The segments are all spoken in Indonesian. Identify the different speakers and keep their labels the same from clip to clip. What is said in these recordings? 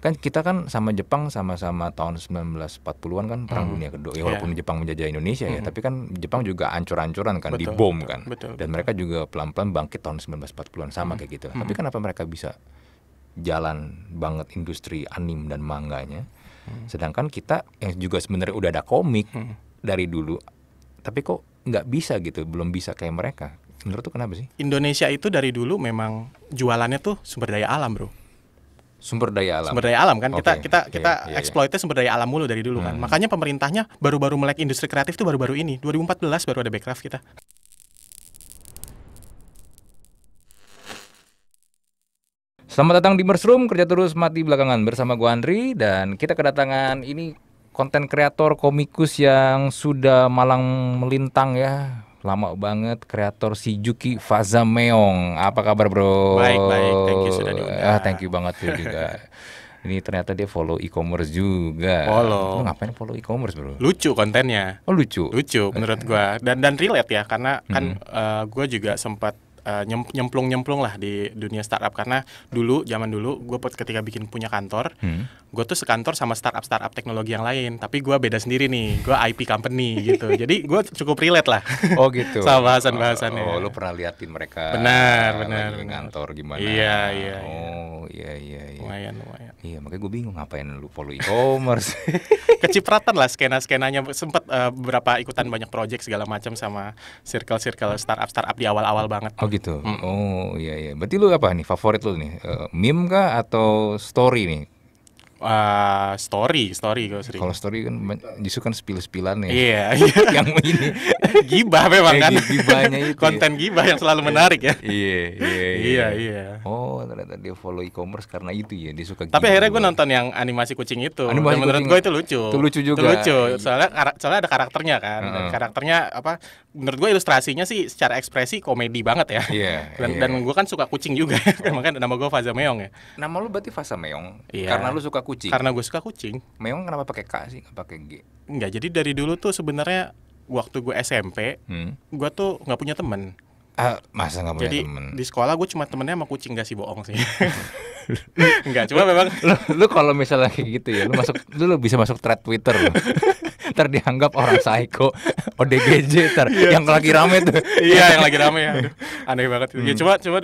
Speaker 1: kan kita kan sama Jepang sama-sama tahun 1940-an kan perang hmm. dunia kedua ya, ya. walaupun yeah. Jepang menjajah Indonesia ya, hmm. ya tapi kan Jepang juga ancur-ancuran kan betul, dibom betul, kan betul, dan betul. mereka juga pelan-pelan bangkit tahun 1940-an sama hmm. kayak gitu hmm. tapi kenapa mereka bisa jalan banget industri anim dan manganya hmm. sedangkan kita yang juga sebenarnya udah ada komik hmm. dari dulu tapi kok nggak bisa gitu belum bisa kayak mereka menurut tuh kenapa sih
Speaker 2: Indonesia itu dari dulu memang jualannya tuh sumber daya alam bro
Speaker 1: sumber daya alam. Sumber
Speaker 2: daya alam kan okay. kita kita kita yeah, iya. eksploitnya yeah. sumber daya alam mulu dari dulu kan. Hmm. Makanya pemerintahnya baru-baru melek industri kreatif itu baru-baru ini. 2014 baru ada Backcraft kita.
Speaker 1: Selamat datang di Room kerja terus mati belakangan bersama gua Andri dan kita kedatangan ini konten kreator komikus yang sudah malang melintang ya lama banget kreator si Juki Faza Meong. Apa kabar bro? Baik baik, thank you sudah diundang. Ah, thank you banget tuh juga. Ini ternyata dia follow e-commerce juga. Follow. Lu ngapain follow e-commerce bro? Lucu kontennya. Oh lucu. Lucu menurut gua
Speaker 2: dan dan relate ya karena kan hmm. uh, gua juga sempat uh, eh, nyemplung nyemplung lah di dunia startup karena dulu zaman dulu gue ketika bikin punya kantor hmm. gue tuh sekantor sama startup startup teknologi yang lain tapi gue beda sendiri nih gue IP company gitu jadi gue cukup relate lah oh gitu sama
Speaker 1: bahasan bahasannya oh, oh lu pernah liatin mereka benar benar, benar. kantor gimana iya, iya iya oh iya iya, iya. lumayan lumayan Iya makanya gue bingung ngapain lu follow e-commerce.
Speaker 2: Kecipratan lah skena-skenanya sempat uh, eh, beberapa ikutan banyak project segala macam sama circle-circle startup startup di awal-awal banget.
Speaker 1: Oh gitu. hmm. Oh iya iya. Berarti lu apa nih favorit lu nih? Uh, meme kah atau story nih? uh, story story gue sering kalau story kan justru kan spill spillan ya iya yeah, yang ini gibah memang kan gibahnya itu ya. konten gibah yang selalu iya. menarik ya iya iya, iya iya iya oh ternyata dia follow e-commerce karena itu ya dia suka tapi akhirnya gue
Speaker 2: nonton yang animasi kucing itu animasi Dan menurut gue ya? itu lucu itu lucu juga itu lucu soalnya soalnya ada karakternya kan uh -huh. karakternya apa menurut gue ilustrasinya sih secara ekspresi komedi banget ya yeah, dan, yeah. dan gue kan suka kucing juga oh. makanya nama gue Faza Meong ya nama lu berarti Faza Meong yeah. karena lu suka kucing. Karena gue suka kucing. Memang kenapa pakai K sih, nggak pakai G? Nggak, jadi dari dulu tuh sebenarnya waktu gue SMP, hmm. gue tuh nggak punya teman. Ah, masa nggak punya Jadi, temen? di sekolah gue cuma temennya sama kucing gak sih bohong sih.
Speaker 1: Enggak, cuma memang lu, lu kalau misalnya kayak gitu ya, lu masuk lu, lu bisa masuk thread Twitter lu. Ntar dianggap orang psycho ODGJ ter iya. yang lagi rame tuh. iya, yang lagi rame ya. Aneh banget gitu. Ya, Cuma
Speaker 2: cuma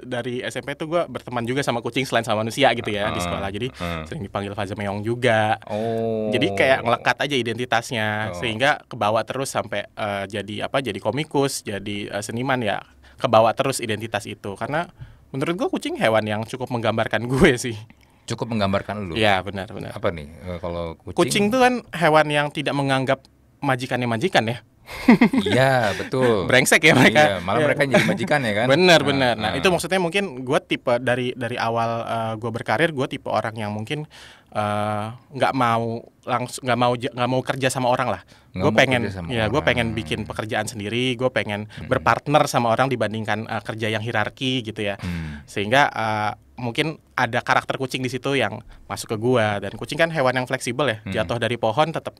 Speaker 2: dari SMP tuh gua berteman juga sama kucing selain sama manusia gitu ya uh, di ah, sekolah. Jadi uh. sering dipanggil Faza Meong juga. Oh. Jadi kayak ngelekat aja identitasnya oh. sehingga kebawa terus sampai uh, jadi apa? Jadi komikus, jadi uh, seniman ya. Kebawa terus identitas itu karena menurut gue kucing hewan yang cukup menggambarkan gue sih cukup menggambarkan
Speaker 1: lu ya benar benar apa nih eh, kalau kucing kucing tuh
Speaker 2: kan hewan yang tidak menganggap majikannya majikan ya iya betul brengsek ya mereka iya, malah ya. mereka jadi majikan ya kan benar benar nah, nah itu maksudnya mungkin gue tipe dari dari awal uh, eh, gue berkarir gue tipe orang yang mungkin nggak uh, eh, gak mau langsung nggak mau nggak mau kerja sama orang lah gue pengen ya gue pengen bikin pekerjaan sendiri gue pengen hmm. berpartner sama orang dibandingkan uh, kerja yang hierarki gitu ya hmm. sehingga uh, mungkin ada karakter kucing di situ yang masuk ke gua dan kucing kan hewan yang fleksibel ya hmm. jatuh dari pohon tetap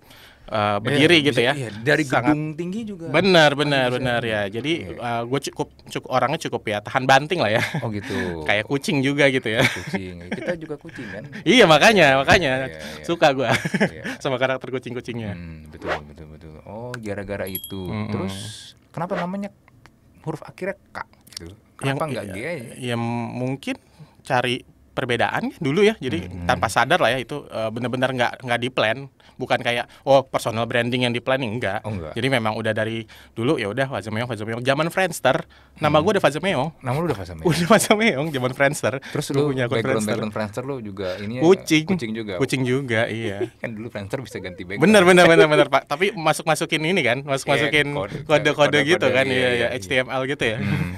Speaker 2: uh, eh, iya, berdiri ya, gitu bisa, ya iya. dari gedung Sangat,
Speaker 1: tinggi juga benar benar oh, benar
Speaker 2: ya jadi uh, iya. eh, gue cukup cukup orangnya cukup ya tahan banting lah ya oh gitu kayak kucing juga gitu ya kucing
Speaker 1: kita juga kucing kan
Speaker 2: iya makanya iya, makanya
Speaker 1: suka gua sama karakter kucing kucingnya hmm, betul betul betul oh gara-gara itu -hmm. terus kenapa namanya huruf akhirnya k gitu
Speaker 2: kenapa ya, ya, ya mungkin cari perbedaan dulu ya jadi hmm. tanpa sadar lah ya itu uh, eh, benar-benar nggak nggak di plan bukan kayak oh personal branding yang di planning enggak. Oh, enggak jadi memang udah dari dulu ya udah Fazemeo Meong zaman Friendster nama hmm. gue udah Meong
Speaker 1: nama lu udah Meong
Speaker 2: udah Meong zaman Friendster terus lu punya akun background, Friendster background
Speaker 1: Friendster lu juga ini ya, kucing kucing juga kucing
Speaker 2: juga iya kan dulu Friendster bisa ganti background bener bener bener bener pak tapi masuk masukin ini kan iya, masuk masukin kode-kode gitu kan, kode, kode, kode, kode gitu kode, kan iya, iya, iya, iya. HTML gitu ya hmm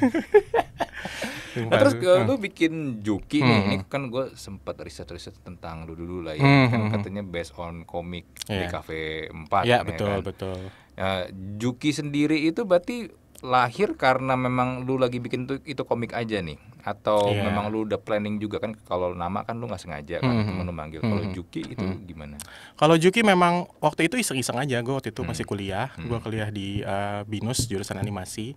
Speaker 1: nah terus ke, hmm. lu bikin Juki hmm. nih, ini hmm. kan gue sempat riset-riset tentang lu dulu lah ya, hmm. kan hmm, katanya based on komik yeah. di iya. Cafe 4 yeah, ya betul, kan. betul. Nah, Juki sendiri itu berarti lahir karena memang lu lagi bikin tuh itu komik aja nih atau yeah. memang lu udah planning juga kan kalau nama kan lu nggak sengaja kan mm -hmm. lu manggil kalau -hmm. Juki itu -hmm. gimana? Kalau Juki memang waktu itu iseng-iseng aja gue waktu itu -hmm. masih kuliah
Speaker 2: mm -hmm. gue kuliah di uh, Binus jurusan animasi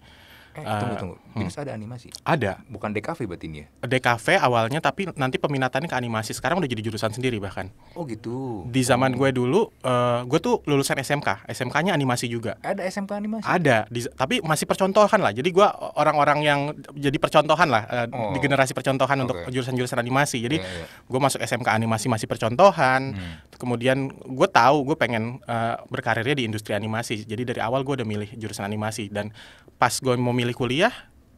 Speaker 2: Eh, uh, tunggu tunggu. Binus hmm. ada animasi? Ada. Bukan DKV berarti ini ya? DKV awalnya tapi nanti peminatannya ke animasi. Sekarang udah jadi jurusan sendiri bahkan.
Speaker 1: Oh gitu. Di
Speaker 2: zaman oh. gue dulu, uh, gue tuh lulusan SMK. SMK-nya animasi juga.
Speaker 1: Ada SMK animasi?
Speaker 2: Ada. Di, tapi masih percontohan lah. Jadi gue orang-orang yang jadi percontohan lah. Uh, oh. Di generasi percontohan okay. untuk jurusan-jurusan animasi. Jadi yeah, yeah. gue masuk SMK animasi masih percontohan. Hmm. Kemudian gue tahu gue pengen uh, berkarirnya di industri animasi. Jadi dari awal gue udah milih jurusan animasi. Dan pas gue mau milih milih kuliah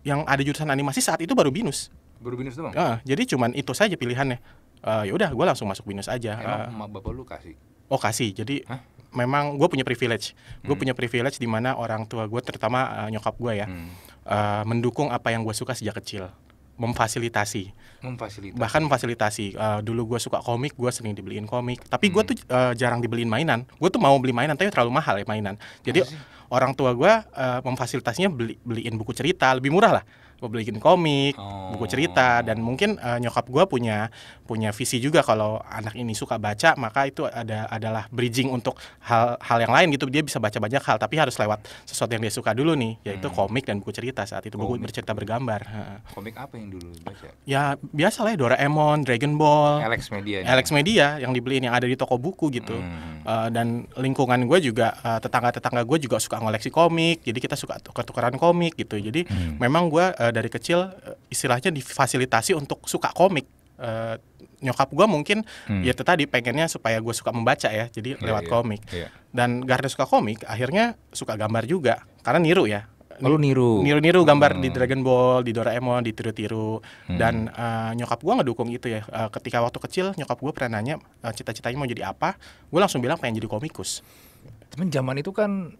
Speaker 2: yang ada jurusan animasi saat itu baru binus baru binus doang uh, jadi cuman itu saja pilihannya uh, ya udah gue langsung masuk binus aja emang uh, bapak lu kasih oh kasih jadi Hah? memang gue punya privilege gue hmm. punya privilege di mana orang tua gue terutama uh, nyokap gue ya hmm. uh, mendukung apa yang gue suka sejak kecil memfasilitasi memfasilitasi bahkan memfasilitasi uh, dulu gue suka komik gue sering dibeliin komik tapi hmm. gue tuh uh, jarang dibeliin mainan gue tuh mau beli mainan tapi terlalu mahal ya mainan jadi Masih? orang tua gue uh, memfasilitasinya beli beliin buku cerita lebih murah lah gue beliin komik, oh. buku cerita dan mungkin uh, nyokap gue punya punya visi juga kalau anak ini suka baca maka itu ada adalah bridging untuk hal-hal yang lain gitu dia bisa baca banyak hal tapi harus lewat sesuatu yang dia suka dulu nih yaitu hmm. komik dan buku cerita saat itu komik. buku bercerita bergambar.
Speaker 1: Komik apa yang dulu baca?
Speaker 2: Ya biasa lah ya, Doraemon, Dragon Ball, Alex
Speaker 1: Media, Alex Media
Speaker 2: yang dibeliin yang ada di toko buku gitu hmm. uh, dan lingkungan gue juga uh, tetangga-tetangga gue juga suka ngoleksi komik jadi kita suka tukar-tukaran komik gitu jadi hmm. memang gue uh, Eh, dari kecil eh, istilahnya difasilitasi untuk suka komik uh, nyokap gue mungkin hmm. ya tadi pengennya supaya gue suka membaca ya jadi yeah, lewat yeah, komik yeah. dan karena suka komik akhirnya suka gambar juga karena niru ya Lalu oh, niru niru-niru gambar hmm. di Dragon Ball, di Doraemon, ditiru-tiru hmm. dan uh, nyokap gue ngedukung itu ya. Uh, ketika waktu kecil nyokap gue pernah nanya uh, cita-citanya mau jadi apa, gue langsung bilang pengen jadi komikus. Cuman zaman itu kan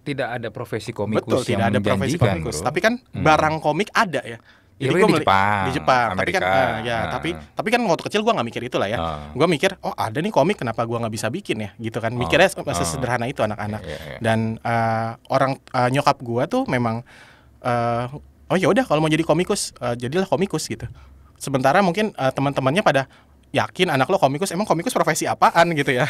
Speaker 2: tidak ada profesi komikus Betul, yang tidak ada profesi komikus. Bro. Tapi kan hmm. barang komik ada ya. ya jadi ya, gue di Jepang, di Jepang. Tapi kan, uh, ya, tapi ah. tapi kan waktu kecil gue nggak mikir itulah ya. Uh. Ah. Gue mikir, oh ada nih komik, kenapa gue nggak bisa bikin ya, gitu kan. Oh. Mikirnya uh. sesederhana itu anak-anak. Yeah, iya, iya. Dan uh, orang uh, nyokap gue tuh memang, uh, oh ya udah kalau mau jadi komikus, uh, jadilah komikus gitu. Sementara mungkin uh, teman-temannya pada, yakin anak lo komikus emang komikus profesi apaan gitu ya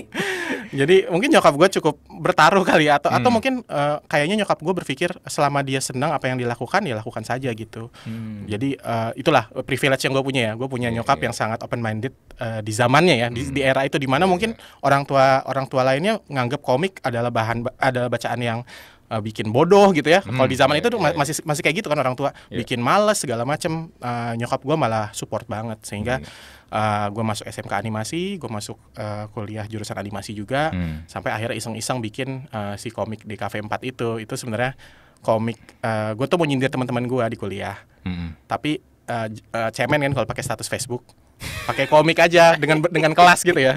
Speaker 2: jadi mungkin nyokap gue cukup bertaruh kali ya, atau hmm. atau mungkin uh, kayaknya nyokap gue berpikir selama dia senang apa yang dilakukan ya lakukan saja gitu hmm. jadi uh, itulah privilege yang gue punya ya gue punya yeah, nyokap yeah. yang sangat open minded uh, eh, di zamannya ya hmm. di, di hmm. era itu dimana yeah, mungkin yeah. orang tua orang tua lainnya nganggap komik adalah bahan adalah bacaan yang bikin bodoh gitu ya. Hmm, Kalau di hmm. zaman iya, itu iya, iya masih iya. masih kayak gitu kan orang tua iya. bikin malas segala macem. Uh, nyokap gue malah support banget sehingga iya, uh, eh, gue masuk SMK animasi gue masuk uh, kuliah jurusan animasi juga hmm. sampai akhirnya iseng-iseng bikin uh, si komik di kafe 4 itu itu sebenarnya komik uh, gue tuh mau nyindir teman-teman gue di kuliah hmm. tapi uh, uh, cemen kan kalau pakai status Facebook pakai komik aja dengan dengan kelas gitu ya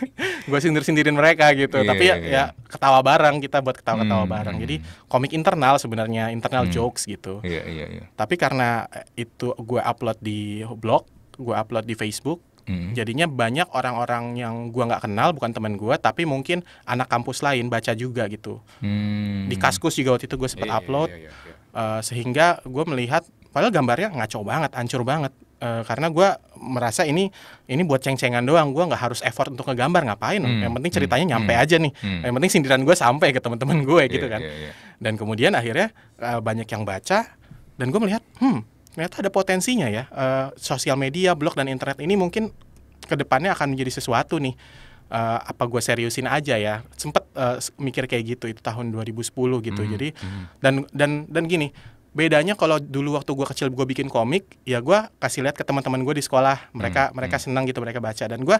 Speaker 2: gue sindir sindirin mereka gitu yeah, tapi ya, yeah. Iya. ya ketawa bareng kita buat ketawa ketawa hmm, bareng hmm, jadi hmm. komik internal sebenarnya internal hmm. jokes gitu yeah, yeah, yeah. tapi karena itu gue upload di blog gue upload di Facebook Hmm. Jadinya banyak orang-orang yang gue nggak kenal, bukan teman gue, tapi mungkin anak kampus lain baca juga gitu.
Speaker 1: Hmm. Di
Speaker 2: Kaskus juga waktu itu gue sempat yeah, iya, upload, yeah, yeah, yeah, Uh, sehingga gue melihat, padahal gambarnya ngaco banget, hancur banget. Uh, karena gue merasa ini ini buat ceng-cengan doang gue nggak harus effort untuk ngegambar ngapain hmm, yang penting ceritanya hmm, nyampe hmm, aja nih hmm. yang penting sindiran gue sampai ke teman-teman gue yeah, gitu kan yeah, yeah. dan kemudian akhirnya uh, banyak yang baca dan gue melihat hmm ternyata ada potensinya ya uh, sosial media, blog dan internet ini mungkin kedepannya akan menjadi sesuatu nih. Uh, apa gue seriusin aja ya sempet uh, mikir kayak gitu itu tahun 2010 gitu mm, jadi mm. dan dan dan gini bedanya kalau dulu waktu gue kecil gue bikin komik ya gue kasih lihat ke teman-teman gue di sekolah mereka hmm. mereka hmm. senang gitu mereka baca dan gue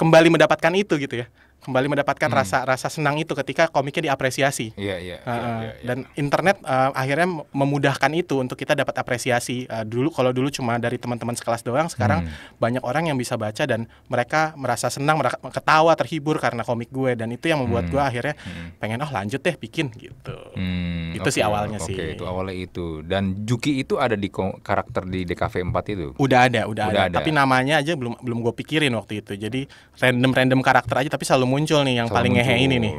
Speaker 2: kembali mendapatkan itu gitu ya kembali mendapatkan hmm. rasa rasa senang itu ketika komiknya diapresiasi. yeah, yeah, Uh, yeah, yeah, yeah. Dan internet uh, akhirnya memudahkan itu untuk kita dapat apresiasi. Uh, dulu kalau dulu cuma dari teman-teman sekelas doang, sekarang hmm. banyak orang yang bisa baca dan mereka merasa senang, mereka ketawa, terhibur karena komik gue dan itu yang membuat hmm. gue akhirnya hmm. pengen oh lanjut deh bikin gitu.
Speaker 1: Hmm, itu okay, sih awalnya okay, sih. itu awalnya itu. Dan Juki itu ada di karakter di DKV 4 itu. Udah ada, udah, udah ada. ada. Tapi
Speaker 2: namanya aja belum belum gue pikirin waktu itu. Jadi random-random karakter aja tapi selalu muncul nih yang selalu paling ngehe ini nih.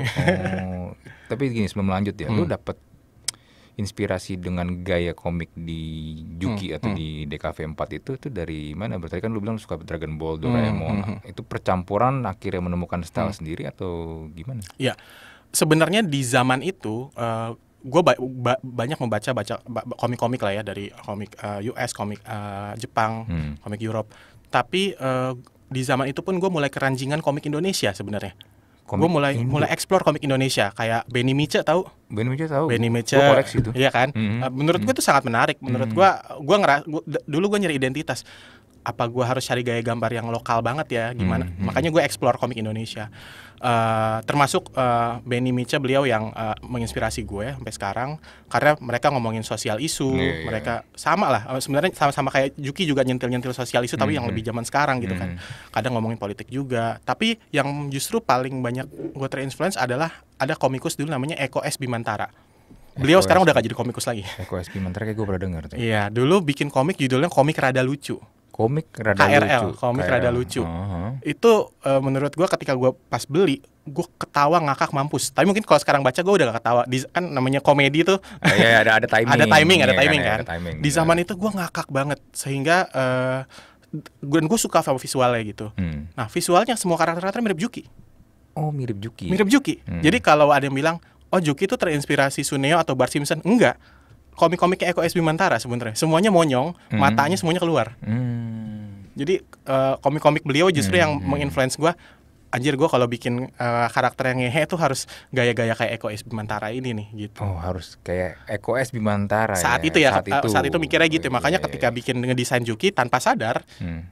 Speaker 1: Oh. Tapi gini sebelum lanjut ya, hmm. lu dapet inspirasi dengan gaya komik di Juki hmm, atau hmm. di DKV 4 itu itu dari mana? Berarti kan lu bilang lu suka Dragon Ball, hmm, Doraemon. Hmm, hmm, Itu percampuran akhirnya menemukan style hmm. sendiri atau gimana? Iya. Sebenarnya di
Speaker 2: zaman itu uh, eh, gue ba ba banyak membaca baca komik-komik lah ya dari komik uh, eh, US, komik uh, Jepang, hmm. komik Europe. Tapi di zaman itu pun gue mulai keranjingan komik Indonesia sebenarnya gue mulai Indo. mulai explore komik Indonesia kayak Benny Mice tahu Benny Mice tahu Benny Mice itu iya kan mm-hmm. Nah, menurut gue itu mm-hmm. sangat menarik menurut gue gue ngeras dulu gue nyari identitas apa gue harus cari gaya gambar yang lokal banget ya gimana mm-hmm. makanya gue explore komik Indonesia uh, termasuk uh, Benny Mica beliau yang uh, menginspirasi gue sampai sekarang karena mereka ngomongin sosial isu yeah, iya. mereka sama lah sebenarnya sama-sama kayak Juki juga nyentil-nyentil sosial isu mm -hmm. tapi yang mhm. lebih zaman sekarang gitu mm -hmm. kan mhm. kadang ngomongin politik juga tapi yang justru paling banyak gue terinfluence adalah ada komikus dulu namanya Eko S Bimantara Beliau Eko sekarang udah gak jadi
Speaker 1: komikus lagi. Eko S. Bimantara kayak gue pernah dengar tuh. Iya,
Speaker 2: dulu bikin komik judulnya Komik Rada Lucu komik rada KRL, lucu. komik KRL. rada lucu. Uh -huh. Itu uh, menurut gua ketika gua pas beli, gua ketawa ngakak mampus. Tapi mungkin kalau sekarang baca gua udah gak ketawa. Di, kan namanya komedi tuh. Uh, ya, ada ada timing. ada timing, ada iya, timing kan. kan. Ada timing, Di zaman ya. itu gua ngakak banget sehingga uh, gua suka sama visualnya gitu. Hmm. Nah visualnya semua karakter-karakter mirip Juki.
Speaker 1: Oh mirip Juki. Mirip Juki. Hmm. Jadi
Speaker 2: kalau ada yang bilang, oh Juki itu terinspirasi Suneo atau Bart Simpson, enggak komik-komik Eko S Bimantara sebenarnya. Semuanya monyong, hmm. matanya semuanya keluar. Hmm. Jadi uh, komik-komik beliau justru hmm. yang hmm. menginfluence gue. Anjir gue kalau bikin uh, karakter yang ngehe itu harus gaya-gaya kayak Eko S
Speaker 1: Bimantara ini nih gitu. Oh harus kayak Eko S Bimantara. Saat ya? itu ya saat, eh, saat, itu. saat itu
Speaker 2: mikirnya gitu. Oh, iya, Makanya iya, ketika iya. bikin ngedesain Juki tanpa sadar. Hmm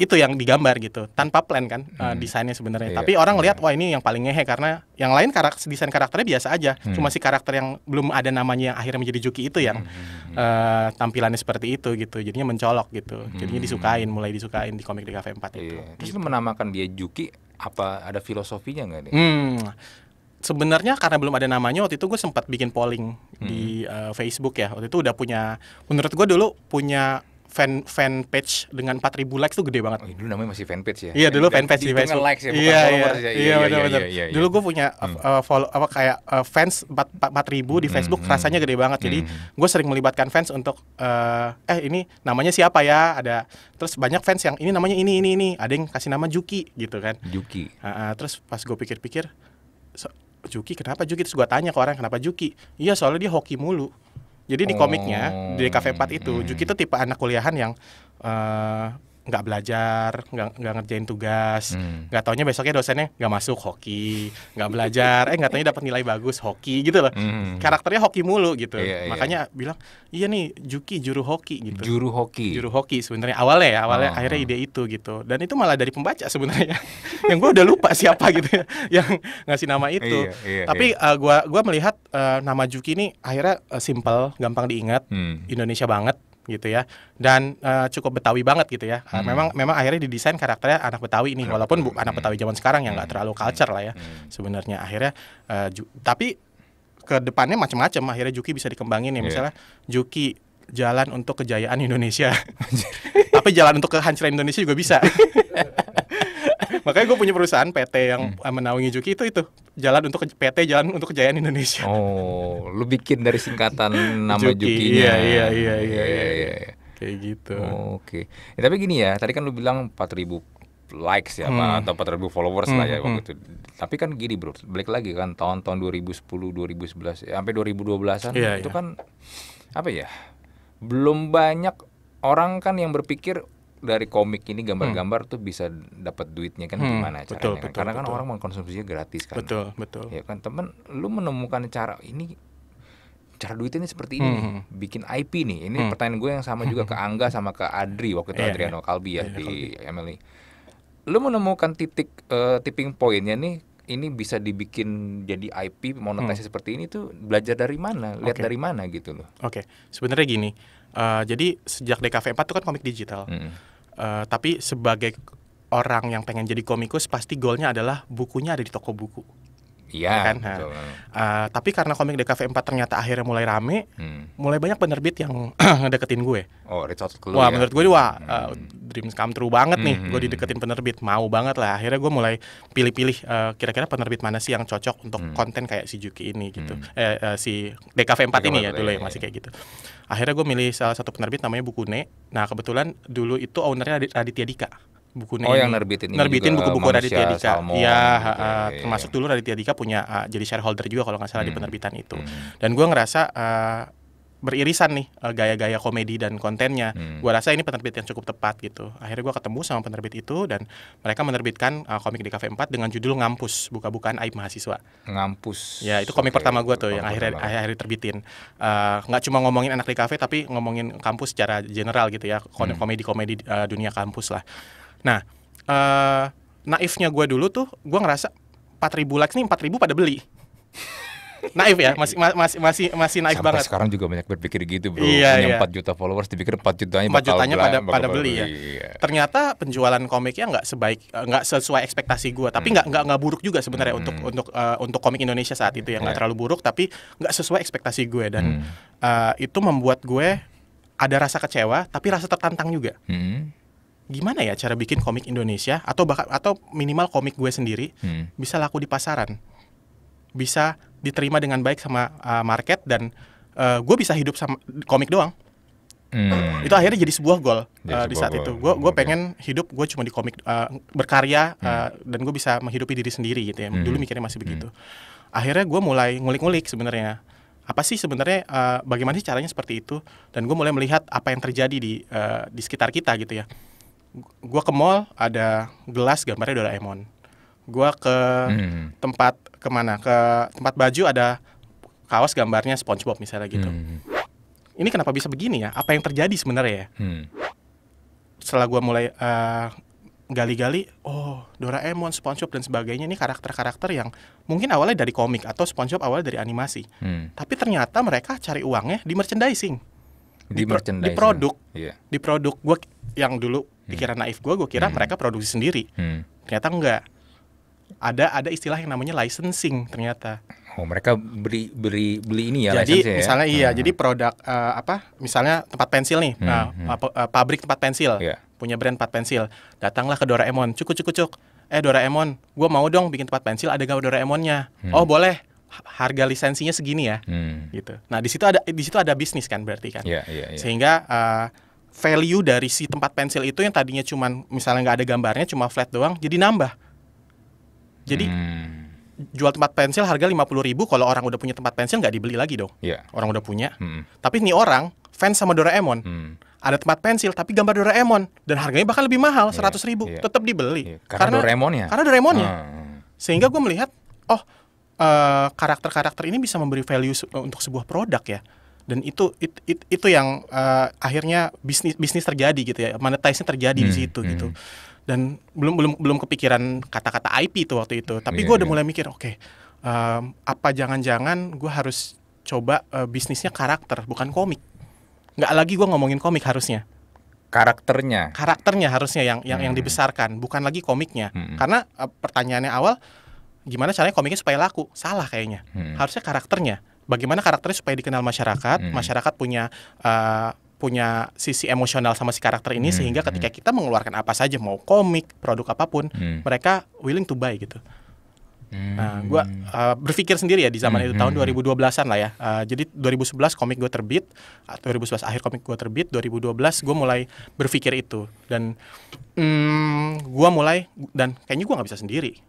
Speaker 2: itu yang digambar gitu tanpa plan kan eh, hmm. uh, desainnya sebenarnya iya, tapi orang lihat iya. wah ini yang paling ngehe karena yang lain karakter desain karakternya biasa aja hmm. cuma si karakter yang belum ada namanya yang akhirnya menjadi Juki itu yang hmm. uh, tampilannya seperti itu gitu jadinya mencolok gitu jadinya disukain mulai disukain di komik di kafe 4 iya. itu terus gitu. menamakan dia Juki apa ada filosofinya nggak nih hmm sebenarnya karena belum ada namanya waktu itu gue sempat bikin polling hmm. di uh, eh, Facebook ya waktu itu udah punya menurut gue dulu punya fan fan page dengan 4000 likes tuh gede banget. Oh, dulu
Speaker 1: namanya masih fan page ya. Iya, dulu fan page di Facebook. Likes ya, iya, bukan iya. Ya? iya, iya, iya, iya, iya, iya, iya, iya. Dulu
Speaker 2: gue punya hmm. uh, follow apa kayak uh, fans 4000 di hmm, Facebook hmm, rasanya gede banget. Jadi hmm. gue sering melibatkan fans untuk uh, eh ini namanya siapa ya? Ada terus banyak fans yang ini namanya ini ini ini. Ada yang kasih nama Juki gitu kan. Juki. Uh, uh, terus pas gue pikir-pikir so, Juki kenapa Juki terus gue tanya ke orang kenapa Juki iya soalnya dia hoki mulu jadi di komiknya di KV4 itu, Juki hmm. itu tipe anak kuliahan yang uh, nggak belajar, nggak nggak ngerjain tugas, hmm. nggak hmm. taunya besoknya dosennya nggak masuk hoki, nggak belajar, eh nggak taunya dapat nilai bagus hoki gitu loh. Hmm. Karakternya hoki mulu gitu. Iya, iya. Makanya iya. bilang, "Iya nih, Juki juru hoki" gitu. Juru hoki. Juru hoki sebenarnya awalnya ya, awalnya oh. akhirnya ah. ide itu gitu. Dan itu malah dari pembaca sebenarnya. yang gue udah lupa siapa gitu ya yang ngasih nama itu. Iya, iya, iya. Tapi iya. Uh, gua gua melihat uh, nama Juki ini akhirnya uh, eh, simple, gampang diingat, hmm. Indonesia banget gitu ya dan uh, cukup betawi banget gitu ya eh, hmm. memang memang akhirnya didesain karakternya anak betawi ini walaupun bu, anak betawi zaman sekarang yang nggak hmm. terlalu culture lah ya hmm. sebenarnya akhirnya uh, ju- tapi ke depannya macam-macam akhirnya Juki bisa dikembangin ya iya. misalnya Juki jalan untuk kejayaan Indonesia tapi jalan untuk kehancuran Indonesia juga bisa Makanya gue punya perusahaan PT yang hmm. menaungi Juki itu itu jalan untuk PT jalan untuk kejayaan
Speaker 1: Indonesia. Oh, lu bikin dari singkatan nama Juki, Jukinya. Iya iya iya iya. iya, iya, iya. iya. Kayak gitu. Oh, Oke. Okay. Ya, tapi gini ya, tadi kan lu bilang 4000 likes ya hmm. atau 4000 followers hmm. lah ya hmm, waktu hmm. itu. Tapi kan gini bro, balik lagi kan tahun-tahun 2010, 2011 ya, sampai 2012-an yeah, itu iya. kan apa ya? Belum banyak orang kan yang berpikir dari komik ini gambar-gambar hmm. tuh bisa dapat duitnya kan hmm. gimana caranya betul, kan? betul, karena kan betul. kan orang mengkonsumsinya gratis kan betul betul ya kan temen lu menemukan cara ini cara duit ini seperti ini hmm. nih, bikin IP nih ini hmm. pertanyaan gue yang sama juga ke hmm. Angga sama ke Adri waktu itu yeah, Adriano yeah. Kalbi ya yeah, di Emily lu menemukan titik uh, tipping pointnya nih ini bisa dibikin jadi IP monetasi hmm. seperti ini tuh belajar dari mana lihat okay. dari mana gitu loh
Speaker 2: oke okay. sebenarnya gini uh, jadi sejak DKV 4 itu kan komik digital hmm Uh, tapi sebagai orang yang pengen jadi komikus pasti goalnya adalah bukunya ada di toko buku. Iya. Ya kan? Uh, tapi karena komik DKV 4 ternyata akhirnya mulai rame, hmm. mulai banyak penerbit yang ngedeketin gue.
Speaker 1: Oh, Richard Clue. Wah, ya? menurut gue
Speaker 2: juga. hmm. uh, dreams come true banget nih. Hmm. Gue dideketin penerbit, mau banget lah. Akhirnya gue mulai pilih-pilih kira eh, kira-kira penerbit mana sih yang cocok untuk hmm. konten kayak si Juki ini gitu. Hmm. Eh, uh, si DKV 4 ini ya dulu ya, ya masih iya. kayak gitu. Akhirnya gue milih salah satu penerbit namanya Bukune. Nah, kebetulan dulu itu ownernya Raditya Dika buku oh yang nerbitin ini nerbitin buku-buku Raditya Dika Salmon, iya, gitu ya uh, termasuk dulu Raditya Dika punya uh, jadi shareholder juga kalau nggak salah hmm. di penerbitan itu hmm. dan gue ngerasa uh, beririsan nih uh, gaya-gaya komedi dan kontennya hmm. gue rasa ini penerbit yang cukup tepat gitu akhirnya gue ketemu sama penerbit itu dan mereka menerbitkan uh, komik di kafe 4 dengan judul Ngampus buka-bukaan aib mahasiswa Ngampus ya itu komik okay. pertama gue tuh yang akhirnya akhir akhirnya terbitin nggak uh, cuma ngomongin anak di kafe tapi ngomongin kampus secara general gitu ya hmm. komedi-komedi uh, dunia kampus lah Nah, uh, naifnya gue dulu tuh, gue ngerasa 4000 likes nih 4000 pada beli. naif ya masih masih masih masih naif Sampai banget sekarang
Speaker 1: juga banyak berpikir gitu bro iya, punya iya. 4 juta followers dipikir 4 jutanya 4 bakal jutanya pada bakal pada beli, beli ya iya.
Speaker 2: ternyata penjualan komiknya nggak sebaik eh, nggak sesuai ekspektasi gue tapi hmm. nggak hmm. nggak nggak buruk juga sebenarnya hmm. untuk untuk uh, eh, untuk komik Indonesia saat itu ya nggak yeah. terlalu buruk tapi nggak sesuai ekspektasi gue dan hmm. uh, itu membuat gue ada rasa kecewa tapi rasa tertantang juga hmm gimana ya cara bikin komik Indonesia atau bahkan atau minimal komik gue sendiri hmm. bisa laku di pasaran bisa diterima dengan baik sama uh, market dan uh, gue bisa hidup sama komik doang hmm. itu akhirnya jadi sebuah goal jadi uh, sebuah di saat goal. itu gue gue okay. pengen hidup gue cuma di komik uh, berkarya uh, hmm. uh, dan gue bisa menghidupi diri sendiri gitu ya hmm. dulu mikirnya masih begitu hmm. akhirnya gue mulai ngulik-ngulik sebenarnya apa sih sebenarnya uh, bagaimana sih caranya seperti itu dan gue mulai melihat apa yang terjadi di uh, di sekitar kita gitu ya gue ke mall ada gelas gambarnya Doraemon gue ke hmm. tempat kemana ke tempat baju ada kaos gambarnya SpongeBob misalnya gitu hmm. ini kenapa bisa begini ya apa yang terjadi sebenarnya ya hmm. setelah gue mulai uh, gali-gali oh Doraemon, SpongeBob dan sebagainya ini karakter-karakter yang mungkin awalnya dari komik atau SpongeBob awalnya dari animasi. Hmm. Tapi ternyata mereka cari uangnya di merchandising.
Speaker 1: Di, di merchandising. Iya. Di produk. Yeah.
Speaker 2: Di produk. Gue yang dulu hmm. pikiran naif gue gue kira hmm. mereka produksi sendiri hmm. ternyata enggak ada ada istilah yang namanya licensing ternyata
Speaker 1: oh mereka beri beri beli ini ya jadi ya? misalnya iya hmm. jadi
Speaker 2: produk uh, apa misalnya tempat pensil nih hmm. Eh, hmm. uh, pabrik tempat pensil yeah. punya brand tempat pensil datanglah ke Doraemon cukup cukup cukup eh Doraemon gue mau dong bikin tempat pensil ada gak Doraemonnya hmm. oh boleh harga lisensinya segini ya hmm. gitu nah di situ ada di situ ada bisnis kan berarti kan yeah, yeah, yeah. sehingga uh, value dari si tempat pensil itu yang tadinya cuman misalnya nggak ada gambarnya cuma flat doang jadi nambah
Speaker 1: jadi hmm.
Speaker 2: jual tempat pensil harga lima puluh ribu kalau orang udah punya tempat pensil nggak dibeli lagi dong yeah. orang udah punya hmm. tapi ini orang fans sama Doraemon hmm. ada tempat pensil tapi gambar Doraemon dan harganya bahkan lebih mahal iya, seratus yeah. ribu yeah. tetap dibeli yeah. karena, karena ya karena Doraemonnya hmm. sehingga gue melihat oh eh, karakter-karakter uh, ini bisa memberi value untuk sebuah produk ya dan itu it, it, itu yang uh, akhirnya bisnis bisnis terjadi gitu ya monetisnya terjadi hmm, di situ hmm. gitu dan belum belum belum kepikiran kata-kata IP itu waktu itu tapi yeah, gue udah yeah. mulai mikir oke okay, um, apa jangan-jangan gue harus coba uh, bisnisnya karakter bukan komik nggak lagi gue ngomongin komik
Speaker 1: harusnya karakternya
Speaker 2: karakternya harusnya yang yang hmm. yang dibesarkan bukan lagi komiknya hmm. hmm. karena uh, pertanyaannya awal gimana caranya komiknya supaya laku salah kayaknya hmm. harusnya karakternya bagaimana karakternya supaya dikenal masyarakat, hmm. masyarakat punya uh, punya sisi emosional sama si karakter ini hmm. sehingga hmm. ketika kita mengeluarkan apa saja mau komik produk apapun hmm. mereka willing to buy gitu hmm. nah gue uh, berpikir sendiri ya di zaman hmm. itu tahun 2012an hmm, hmm. lah ya uh, jadi 2011 komik gue terbit 2011 ah, akhir komik gue terbit 2012 gue mulai berpikir itu dan mm, gue mulai dan kayaknya gue nggak bisa sendiri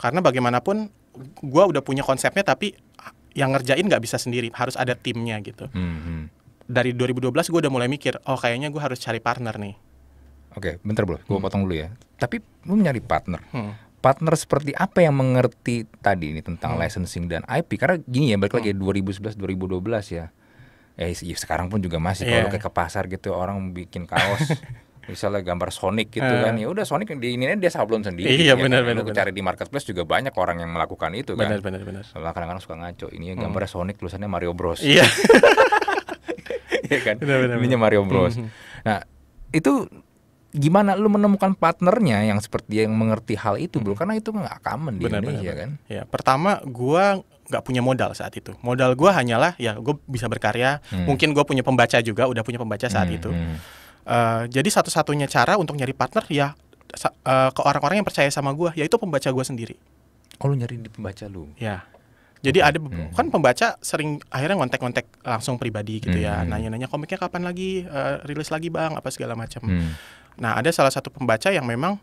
Speaker 2: karena bagaimanapun gue udah punya konsepnya tapi ah, yang ngerjain nggak bisa sendiri harus ada timnya gitu hmm. dari 2012 gue udah mulai mikir
Speaker 1: oh kayaknya gue harus cari partner nih oke okay, bentar bro gue hmm. potong dulu ya tapi lu nyari partner hmm partner seperti apa yang mengerti tadi ini tentang hmm. licensing dan IP karena gini ya balik lagi ya, hmm. 2011 2012 ya eh iya, sekarang pun juga masih yeah. kalau iya. ke pasar gitu orang bikin kaos misalnya gambar Sonic gitu uh. kan ya udah Sonic di ini dia sablon sendiri iya ya kan? benar kan? benar cari di marketplace juga banyak orang yang melakukan itu bener, kan benar benar benar kadang-kadang suka ngaco ini hmm. gambar Sonic tulisannya Mario Bros iya iya kan benar, benar, ininya Mario Bros hmm. nah itu gimana lu menemukan partnernya yang seperti yang mengerti hal itu bro hmm. karena itu nggak common di bener, Indonesia bener, kan ya pertama gua nggak punya modal
Speaker 2: saat itu modal gua hanyalah ya gue bisa berkarya hmm. mungkin gue punya pembaca juga udah punya pembaca saat hmm, itu hmm. Uh, jadi satu-satunya cara untuk nyari partner ya uh, ke orang-orang yang percaya sama gue, yaitu pembaca gue sendiri.
Speaker 1: Oh lu nyari di pembaca lu? Ya.
Speaker 2: Jadi ada hmm. kan pembaca sering akhirnya ngontek-ngontek langsung pribadi gitu ya. hmm. ya, nanya-nanya komiknya kapan lagi, uh, rilis lagi bang, apa segala macam. Hmm. Nah ada salah satu pembaca yang memang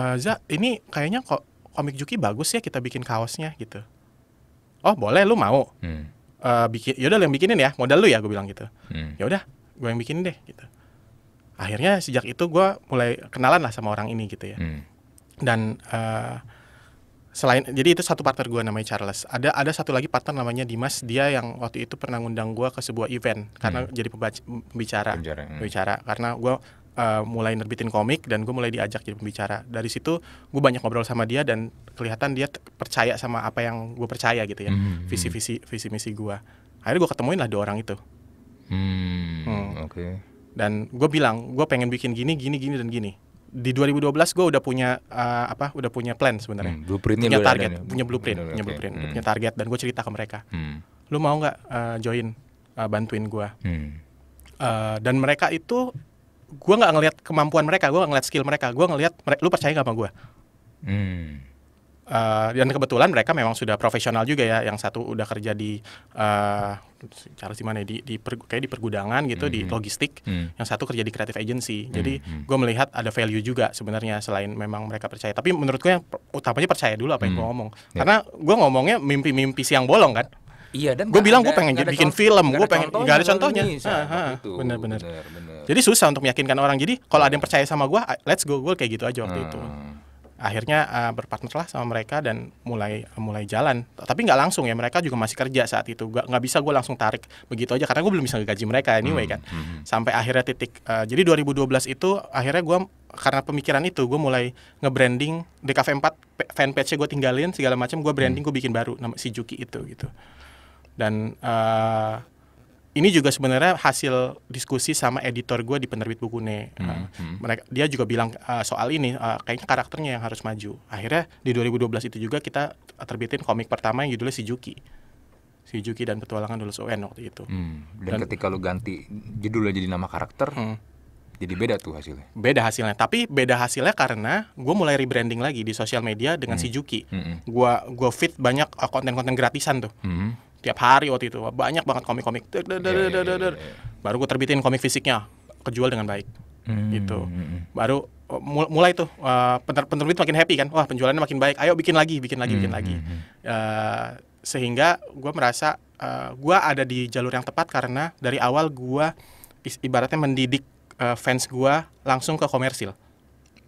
Speaker 2: uh, Za ini kayaknya kok komik Juki bagus ya kita bikin kaosnya gitu. Oh boleh lu mau? Hmm. Uh, bikin, yaudah lu yang bikinin ya, modal lu ya gue bilang gitu. Hmm. Yaudah gue yang bikinin deh gitu akhirnya sejak itu gue mulai kenalan lah sama orang ini gitu ya hmm. dan uh, selain jadi itu satu partner gue namanya Charles ada ada satu lagi partner namanya Dimas dia yang waktu itu pernah ngundang gue ke sebuah event karena hmm. jadi pembicara pembicara, hmm. pembicara karena gue uh, mulai nerbitin komik dan gue mulai diajak jadi pembicara dari situ gue banyak ngobrol sama dia dan kelihatan dia percaya sama apa yang gue percaya gitu ya hmm, hmm. visi visi visi misi gue akhirnya gue ketemuin lah dua orang itu
Speaker 1: hmm, hmm. oke okay
Speaker 2: dan gue bilang gue pengen bikin gini gini gini dan gini di 2012 gue udah punya uh, apa udah punya plan sebenarnya hmm, punya target ada, kan ya? punya blueprint okay. punya blueprint hmm. punya target dan gue cerita ke mereka hmm. lu mau nggak uh, join uh, bantuin gue hmm. uh, dan mereka itu gue nggak ngelihat kemampuan mereka gue nggak ngelihat skill mereka gue ngelihat lu percaya gak sama gue
Speaker 1: hmm
Speaker 2: uh, dan kebetulan mereka memang sudah profesional juga ya yang satu udah kerja di uh, cara sih mana ya? di, di per, kayak di pergudangan gitu mm -hmm. di logistik mm. yang satu kerja di kreatif agency mm -hmm. jadi hmm. gue melihat ada value juga sebenarnya selain memang mereka percaya tapi menurut gue yang utamanya percaya dulu apa yang mm. gue ngomong yeah. karena gue ngomongnya mimpi-mimpi siang bolong kan Iya
Speaker 1: dan gue bilang gue pengen jadi bikin film, gue pengen nggak ada contohnya.
Speaker 2: Bener-bener. Jadi susah untuk meyakinkan orang. Jadi kalau ada yang percaya sama gue, let's go, gue kayak gitu aja waktu hmm. itu akhirnya uh, eh, berpartnerlah sama mereka dan mulai mulai jalan tapi nggak langsung ya mereka juga masih kerja saat itu nggak nggak bisa gue langsung tarik begitu aja karena gue belum bisa gaji mereka anyway hmm, kan hmm, hmm. sampai akhirnya titik uh, jadi 2012 itu akhirnya gue karena pemikiran itu gue mulai ngebranding branding DKV4 fanpage gue tinggalin segala macam gue branding hmm. gue bikin baru nama si Juki itu gitu dan uh, ini juga sebenarnya hasil diskusi sama editor gue di penerbit buku ini. Hmm, nah, hmm. Mereka dia juga bilang uh, soal ini uh, kayaknya karakternya yang harus maju. Akhirnya di 2012 itu juga kita terbitin komik pertama yang judulnya si Juki. Si Juki dan Petualangan Dulus UN waktu itu.
Speaker 1: Hmm. Dan, dan ketika lu ganti judulnya jadi nama
Speaker 2: karakter, hmm. jadi beda tuh hasilnya. Beda hasilnya, tapi beda hasilnya karena gue mulai rebranding lagi di sosial media dengan hmm. si Juki. Hmm. Gue gue fit banyak eh, konten-konten gratisan tuh. Hmm tiap hari waktu itu banyak banget komik-komik baru gue terbitin komik fisiknya kejual dengan baik hmm. gitu hmm, hmm, hmm. baru oh, mulai tuh uh, penerbit makin happy kan wah penjualannya makin baik ayo bikin lagi bikin lagi hmm. bikin lagi uh, sehingga gue merasa uh, eh, gue ada di jalur yang tepat karena dari awal gue ibaratnya mendidik fans gue langsung ke komersil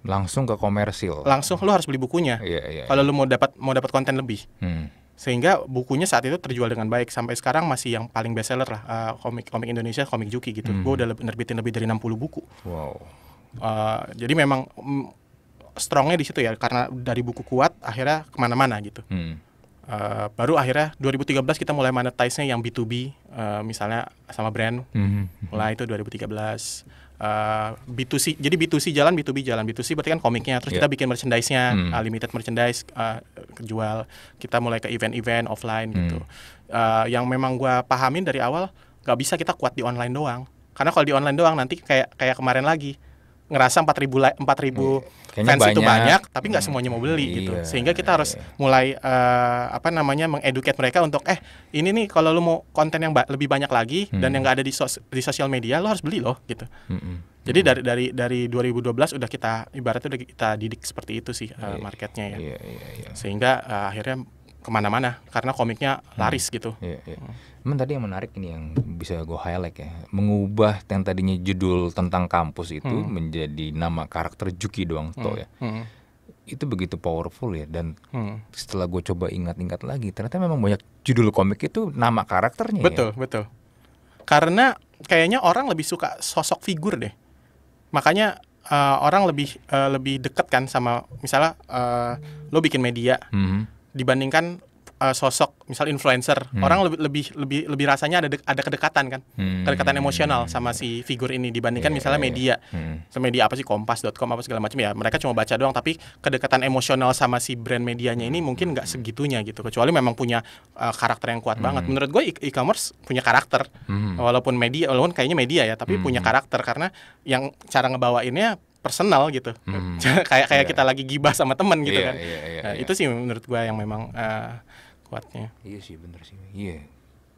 Speaker 1: langsung ke komersil
Speaker 2: langsung lu harus beli bukunya yeah, yeah, yeah. kalau lu mau dapat mau dapat konten lebih hmm sehingga bukunya saat itu terjual dengan baik sampai sekarang masih yang paling bestseller lah uh, komik komik Indonesia komik Juki gitu hmm. gue udah lebih, nerbitin lebih dari 60 buku wow uh, jadi memang mm, strongnya di situ ya karena dari buku kuat akhirnya kemana-mana gitu hmm. uh, baru akhirnya 2013 kita mulai monetize-nya yang B2B uh, misalnya sama brand hmm. mulai itu 2013 Eh, B2C jadi B2C jalan B2B jalan B2C berarti kan komiknya terus yeah. kita ya. bikin merchandise-nya hmm. uh, limited merchandise uh, eh, jual kita mulai ke event-event offline hmm. gitu uh, yang memang gue pahamin dari awal gak bisa kita kuat di online doang karena kalau di online doang nanti kayak kayak kemarin lagi ngerasa 4000 4000 ribu iya, fans banyak. itu banyak tapi nggak semuanya mau beli iya, gitu sehingga kita iya, harus iya. mulai uh, apa namanya mengeduket mereka untuk eh ini nih kalau lu mau konten yang ba lebih banyak lagi hmm. dan yang nggak ada di sos di sosial media lo harus beli loh gitu
Speaker 1: hmm.
Speaker 2: jadi dari dari dari 2012 udah kita ibaratnya udah kita didik seperti itu sih uh, marketnya ya iya, iya, iya. sehingga uh, akhirnya kemana-mana karena komiknya hmm. laris hmm. gitu.
Speaker 1: Iya, iya. Emang tadi yang menarik ini yang bisa gue highlight ya, mengubah yang tadinya judul tentang kampus itu hmm. menjadi nama karakter Juki doang hmm. ya. Hmm. Itu begitu powerful ya dan hmm. setelah gue coba ingat-ingat lagi ternyata memang banyak judul komik itu nama karakternya. Ya. Betul ya? betul. Karena kayaknya orang lebih suka sosok
Speaker 2: figur deh. Makanya uh, orang lebih uh, lebih dekat kan sama misalnya uh, lo bikin media. Hmm dibandingkan uh, sosok misal influencer hmm. orang lebih lebih lebih lebih rasanya ada ada kedekatan kan hmm. kedekatan emosional sama si figur ini dibandingkan yeah, misalnya iya. media hmm. media apa sih kompas.com apa segala macam ya mereka cuma baca doang tapi kedekatan emosional sama si brand medianya ini mungkin nggak hmm. segitunya gitu kecuali memang punya uh, karakter yang kuat hmm. banget menurut gue e-commerce punya karakter hmm. walaupun media walaupun kayaknya media ya tapi hmm. punya karakter karena yang cara ngebawainnya personal gitu
Speaker 1: hmm. kayak kayak yeah. kita
Speaker 2: lagi gibah sama temen gitu yeah, kan yeah, yeah, nah, yeah. itu sih menurut gue yang memang uh,
Speaker 1: kuatnya iya sih bener sih iya yeah.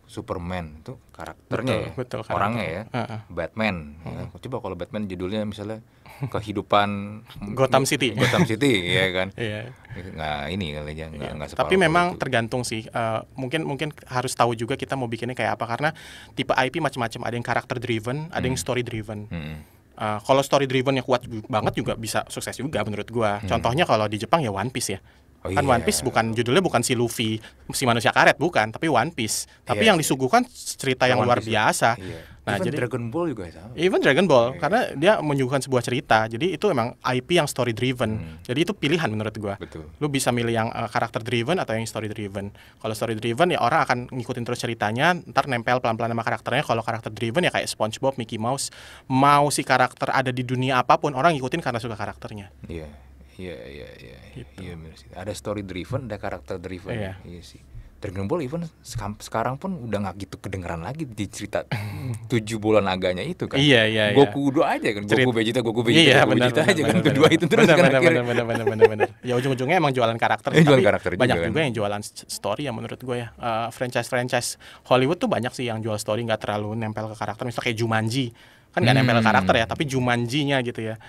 Speaker 1: Superman itu karakternya betul, ya, betul, karakter. orangnya ya uh -uh. Batman uh -uh. coba kalau Batman judulnya misalnya kehidupan Gotham City Gotham City ya kan yeah. nah ini kali ya nggak yeah. Iya. tapi memang
Speaker 2: itu. tergantung sih uh, mungkin mungkin harus tahu juga kita mau bikinnya kayak apa karena tipe IP macam-macam ada yang karakter driven ada hmm. yang story driven hmm Eh, kalau story driven yang kuat banget juga bisa sukses juga menurut gua. Hmm. Contohnya kalau di Jepang ya One Piece ya. Oh, kan iya, One iya, Piece iya. bukan judulnya bukan si Luffy si manusia karet bukan tapi One Piece tapi yeah, yang disuguhkan cerita yang One luar Piece. biasa
Speaker 1: yeah. nah even jadi Dragon Ball juga sama
Speaker 2: even Dragon Ball yeah. karena dia menyuguhkan sebuah cerita jadi itu emang IP yang story driven hmm. jadi itu pilihan menurut gua Betul. lu bisa milih yang uh, karakter driven atau yang story driven kalau story driven ya orang akan ngikutin terus ceritanya ntar nempel pelan pelan sama karakternya kalau karakter driven ya kayak SpongeBob Mickey Mouse mau si karakter ada di dunia apapun orang ngikutin karena suka karakternya
Speaker 1: yeah Iya iya iya. Iya gitu. Iya, sih. Ada story driven, ada karakter driven. Iya, iya sih. Dragon Ball even sekarang pun udah nggak gitu kedengeran lagi di cerita tujuh bulan agaknya itu kan. Iya iya. iya. Goku udah aja kan. Goku Vegeta, Goku Vegeta, iya, Goku Vegeta aja bener, kan. Kedua itu terus bener, kan bener, Bener, bener, bener, bener. Ya ujung-ujungnya emang jualan karakter. Ya, jualan karakter banyak kan. juga, juga kan. yang jualan
Speaker 2: story ya menurut gue ya. Uh, franchise-franchise Hollywood tuh banyak sih yang jual story nggak terlalu nempel ke karakter. Misalnya kayak Jumanji kan nggak hmm. nempel karakter ya, tapi Jumanjinya gitu ya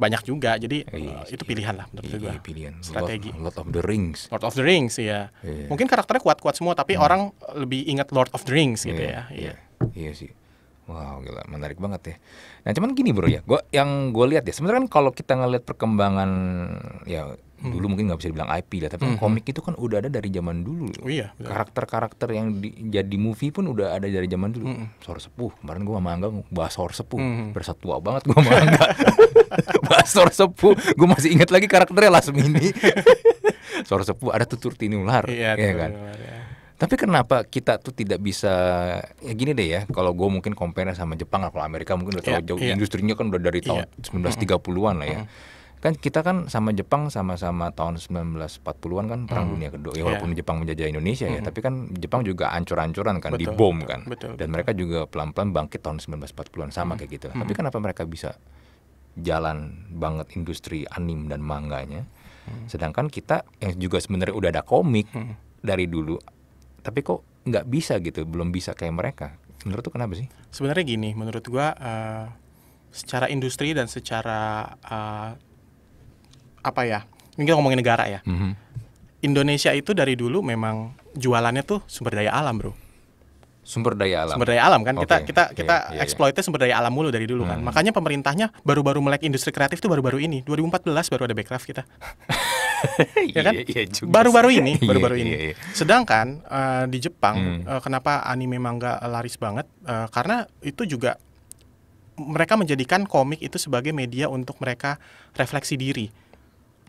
Speaker 2: banyak juga. Jadi iya, iya eh, itu iya. pilihan lah menurut iya, gue. Pilihan. Strategi. Lord, Lord of the Rings. Lord of the Rings ya. Iya. Mungkin karakternya kuat-kuat semua tapi hmm. orang
Speaker 1: lebih ingat Lord of the Rings gitu iya, ya. Iya. Iya, iya sih. Wow, gila, menarik banget ya. Nah, cuman gini bro ya, gua yang gue lihat ya, sebenarnya kan kalau kita ngelihat perkembangan ya Hmm. Dulu mungkin nggak bisa dibilang IP lah, tapi hmm, hmm. komik itu kan udah ada dari zaman dulu. Oh, iya. Karakter-karakter yang di, jadi movie pun udah ada dari zaman dulu. Hmm. hmm. Sor sepuh, kemarin gue sama Angga bahas Sor sepuh. Hmm. bersatua hmm. banget gue sama Angga. bahas Sor sepuh, gue masih ingat lagi karakternya Lasmini. sor sepuh ada tutur tinular, iya, iya kan? ya kan. Tapi kenapa kita tuh tidak bisa ya gini deh ya, kalau gue mungkin compare sama Jepang atau Amerika mungkin udah iya, terlalu yeah, jauh yeah. industrinya kan udah dari iya. tahun yeah. 1930-an lah ya. Mm -hmm kan kita kan sama Jepang sama-sama tahun 1940-an kan perang hmm. dunia kedua ya iya. walaupun yeah. Jepang menjajah Indonesia ya, hmm. ya tapi kan Jepang juga ancur-ancuran kan betul, dibom kan betul, betul, dan mereka juga pelan-pelan bangkit tahun 1940-an sama hmm. kayak gitu hmm. tapi kenapa mereka bisa jalan banget industri anim dan manganya hmm. sedangkan kita yang juga sebenarnya udah ada komik hmm. dari dulu tapi kok nggak bisa gitu belum bisa kayak mereka menurut tuh kenapa sih
Speaker 2: sebenarnya gini menurut gua uh, secara industri dan secara uh, apa ya? Ini kita ngomongin negara ya. Mm -hmm. Indonesia itu dari dulu memang jualannya tuh sumber daya alam,
Speaker 1: Bro. Sumber daya alam. Sumber daya alam kan okay. kita
Speaker 2: kita kita yeah, iya, iya. yeah. sumber daya alam mulu dari dulu kan. Hmm. Makanya pemerintahnya baru-baru melek industri kreatif tuh baru-baru ini. 2014 baru ada Backcraft kita. ya kan?
Speaker 1: Iya, baru-baru ini, baru-baru yeah, ini. Yeah, yeah.
Speaker 2: Sedangkan uh, di Jepang mm. uh, kenapa anime manga laris banget? Uh, karena itu juga mereka menjadikan komik itu sebagai media untuk mereka refleksi diri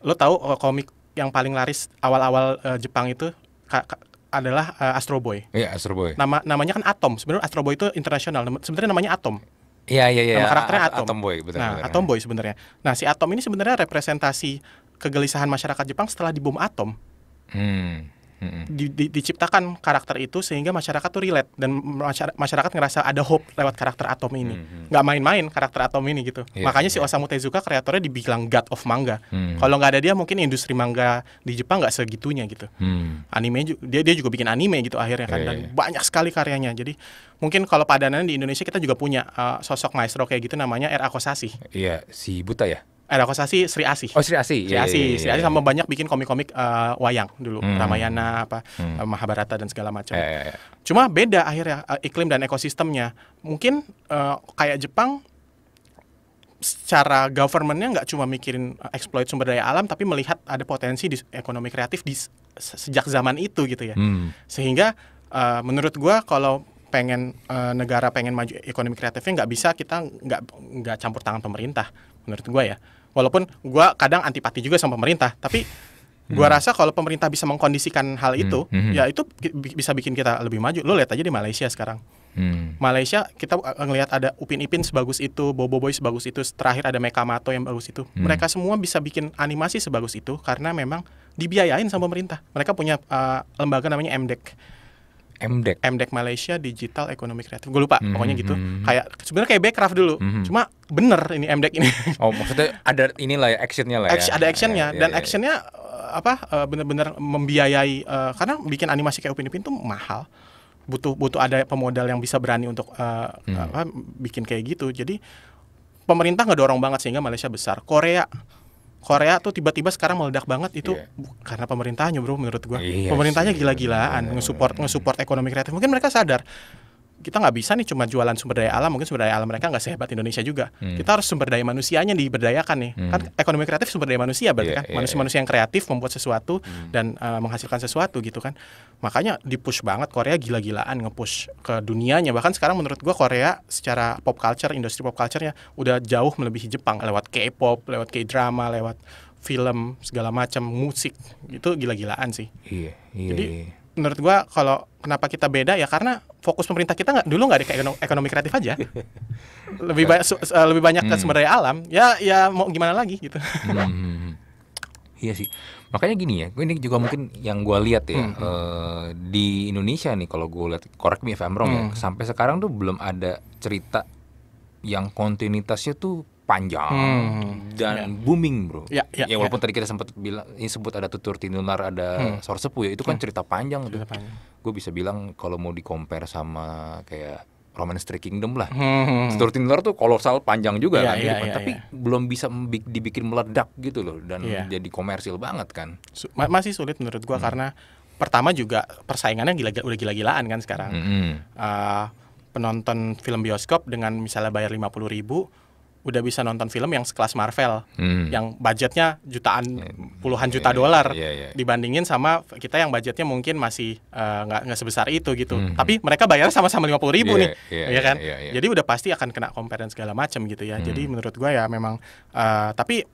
Speaker 2: lo tahu eh, komik yang paling laris awal-awal uh, Jepang itu ka, ka, adalah uh, Astro Boy. Iya, Astro Boy. Nama namanya kan Atom. Sebenarnya Astro Boy itu internasional. Sebenarnya namanya Atom.
Speaker 1: Iya, iya, iya. karakternya Atom. Atom Boy, betul. Nah, Atom
Speaker 2: Boy sebenarnya. Nah, si Atom ini sebenarnya representasi kegelisahan masyarakat Jepang setelah dibom atom. Hmm di, di, diciptakan karakter itu sehingga masyarakat tuh relate dan masyarakat, masyarakat ngerasa ada hope lewat karakter Atom ini. Hmm. Nggak main-main karakter Atom ini gitu. Yeah, Makanya yeah. si iya. Osamu Tezuka kreatornya dibilang god of manga. Hmm. Kalau nggak ada dia mungkin industri manga di Jepang nggak segitunya gitu. Hmm. Anime dia dia juga bikin anime gitu akhirnya kan yeah, dan yeah. banyak sekali karyanya. Jadi mungkin kalau padanan di Indonesia kita juga punya uh, sosok maestro kayak gitu namanya R. Akosasi.
Speaker 1: Iya, si Buta ya?
Speaker 2: era eh, Kosasi Sri Asih. Oh Sri Asih. Sri iya, Asih, iya, Sri iya, Asih sama banyak bikin komik-komik uh, wayang dulu, hmm. Ramayana apa hmm. Eh, Mahabharata dan segala macam. Yeah, Cuma beda akhirnya iklim dan ekosistemnya. Mungkin uh, kayak Jepang secara governmentnya nggak cuma mikirin exploit sumber daya alam tapi melihat ada potensi di ekonomi kreatif di sejak zaman itu gitu ya hmm. sehingga uh, menurut gua kalau pengen uh, negara pengen maju ekonomi kreatifnya nggak bisa kita nggak nggak campur tangan pemerintah menurut gua ya walaupun gue kadang antipati juga sama pemerintah tapi gue hmm. rasa kalau pemerintah bisa mengkondisikan hal itu hmm. hmm. ya itu bisa bikin kita lebih maju lo lihat aja di Malaysia sekarang hmm. Malaysia kita eh, ngelihat ada Upin Ipin sebagus itu Bobo Boy sebagus itu terakhir ada Mato yang bagus itu hmm. mereka semua bisa bikin animasi sebagus itu karena memang dibiayain sama pemerintah mereka punya uh, lembaga namanya MDEC MDEC. MDEC Malaysia Digital Economic Creative. Gue lupa, mm-hmm. pokoknya gitu. Hmm, hmm. Kayak sebenarnya kayak backcraft dulu. Mm-hmm. Cuma bener ini MDEC ini.
Speaker 1: Oh, maksudnya ada inilah ya actionnya lah ya. Action, ada actionnya iya, dan yeah, iya, iya.
Speaker 2: actionnya eh, apa eh, bener-bener membiayai eh, karena bikin animasi kayak Upin Ipin tuh mahal butuh butuh ada pemodal yang bisa berani untuk mm. apa bikin kayak gitu jadi pemerintah ngedorong banget sehingga Malaysia besar Korea Korea tuh tiba-tiba sekarang meledak banget itu yeah. karena pemerintahnya bro menurut gua. Yeah, pemerintahnya gila-gilaan nge-support nge-support ekonomi kreatif. Mungkin mereka sadar kita nggak bisa nih cuma jualan sumber daya alam mungkin sumber daya alam mereka nggak sehebat Indonesia juga hmm. kita harus sumber daya manusianya diberdayakan nih hmm. kan ekonomi kreatif sumber daya manusia berarti yeah, kan iya, manusia-manusia iya. yang kreatif membuat sesuatu hmm. dan uh, menghasilkan sesuatu gitu kan makanya dipush banget Korea gila-gilaan ngepush ke dunianya bahkan sekarang menurut gue Korea secara pop culture industri pop culture-nya udah jauh melebihi Jepang lewat K-pop lewat K-drama lewat film segala macam musik itu gila-gilaan sih
Speaker 1: iya, yeah, jadi yeah,
Speaker 2: menurut gua kalau kenapa kita beda ya karena fokus pemerintah kita nggak dulu nggak di ekonomi, kreatif aja lebih banyak eh, lebih banyak ke hmm. sumber daya alam ya ya mau gimana lagi gitu hmm.
Speaker 1: hmm, hmm iya sih makanya gini ya ini juga mungkin yang gua lihat ya eh, di Indonesia nih kalau gua lihat korek mie if ya sampai sekarang tuh belum ada cerita yang kontinuitasnya tuh panjang hmm. dan yeah. booming bro. Yeah, yeah, ya, ya walaupun yeah. tadi kita sempat bilang ini sebut ada tutur tinular ada hmm. sorsepu ya itu kan hmm. cerita panjang cerita panjang. Gue bisa bilang kalau mau di sama kayak Roman Three Kingdom lah. Hmm. Tutur tinular tuh kolosal panjang juga yeah, kan, yeah, ya, yeah, tapi yeah. belum bisa dibikin meledak gitu loh dan yeah. jadi komersil banget
Speaker 2: kan. masih sulit menurut gue hmm. karena pertama juga persaingannya gila, udah gila-gilaan kan sekarang. Hmm. Uh, penonton film bioskop dengan misalnya bayar lima puluh ribu udah bisa nonton film yang sekelas Marvel
Speaker 1: hmm. yang
Speaker 2: budgetnya jutaan hmm. puluhan juta iya, iya, dolar yeah, yeah, yeah. dibandingin sama kita yang budgetnya mungkin masih eh, nggak uh, nggak sebesar itu gitu hmm. tapi mereka bayar sama-sama lima puluh ribu yeah, nih yeah, ya kan yeah, yeah, yeah. jadi udah pasti akan kena kompeten segala macam gitu ya hmm. jadi menurut gua ya memang uh, tapi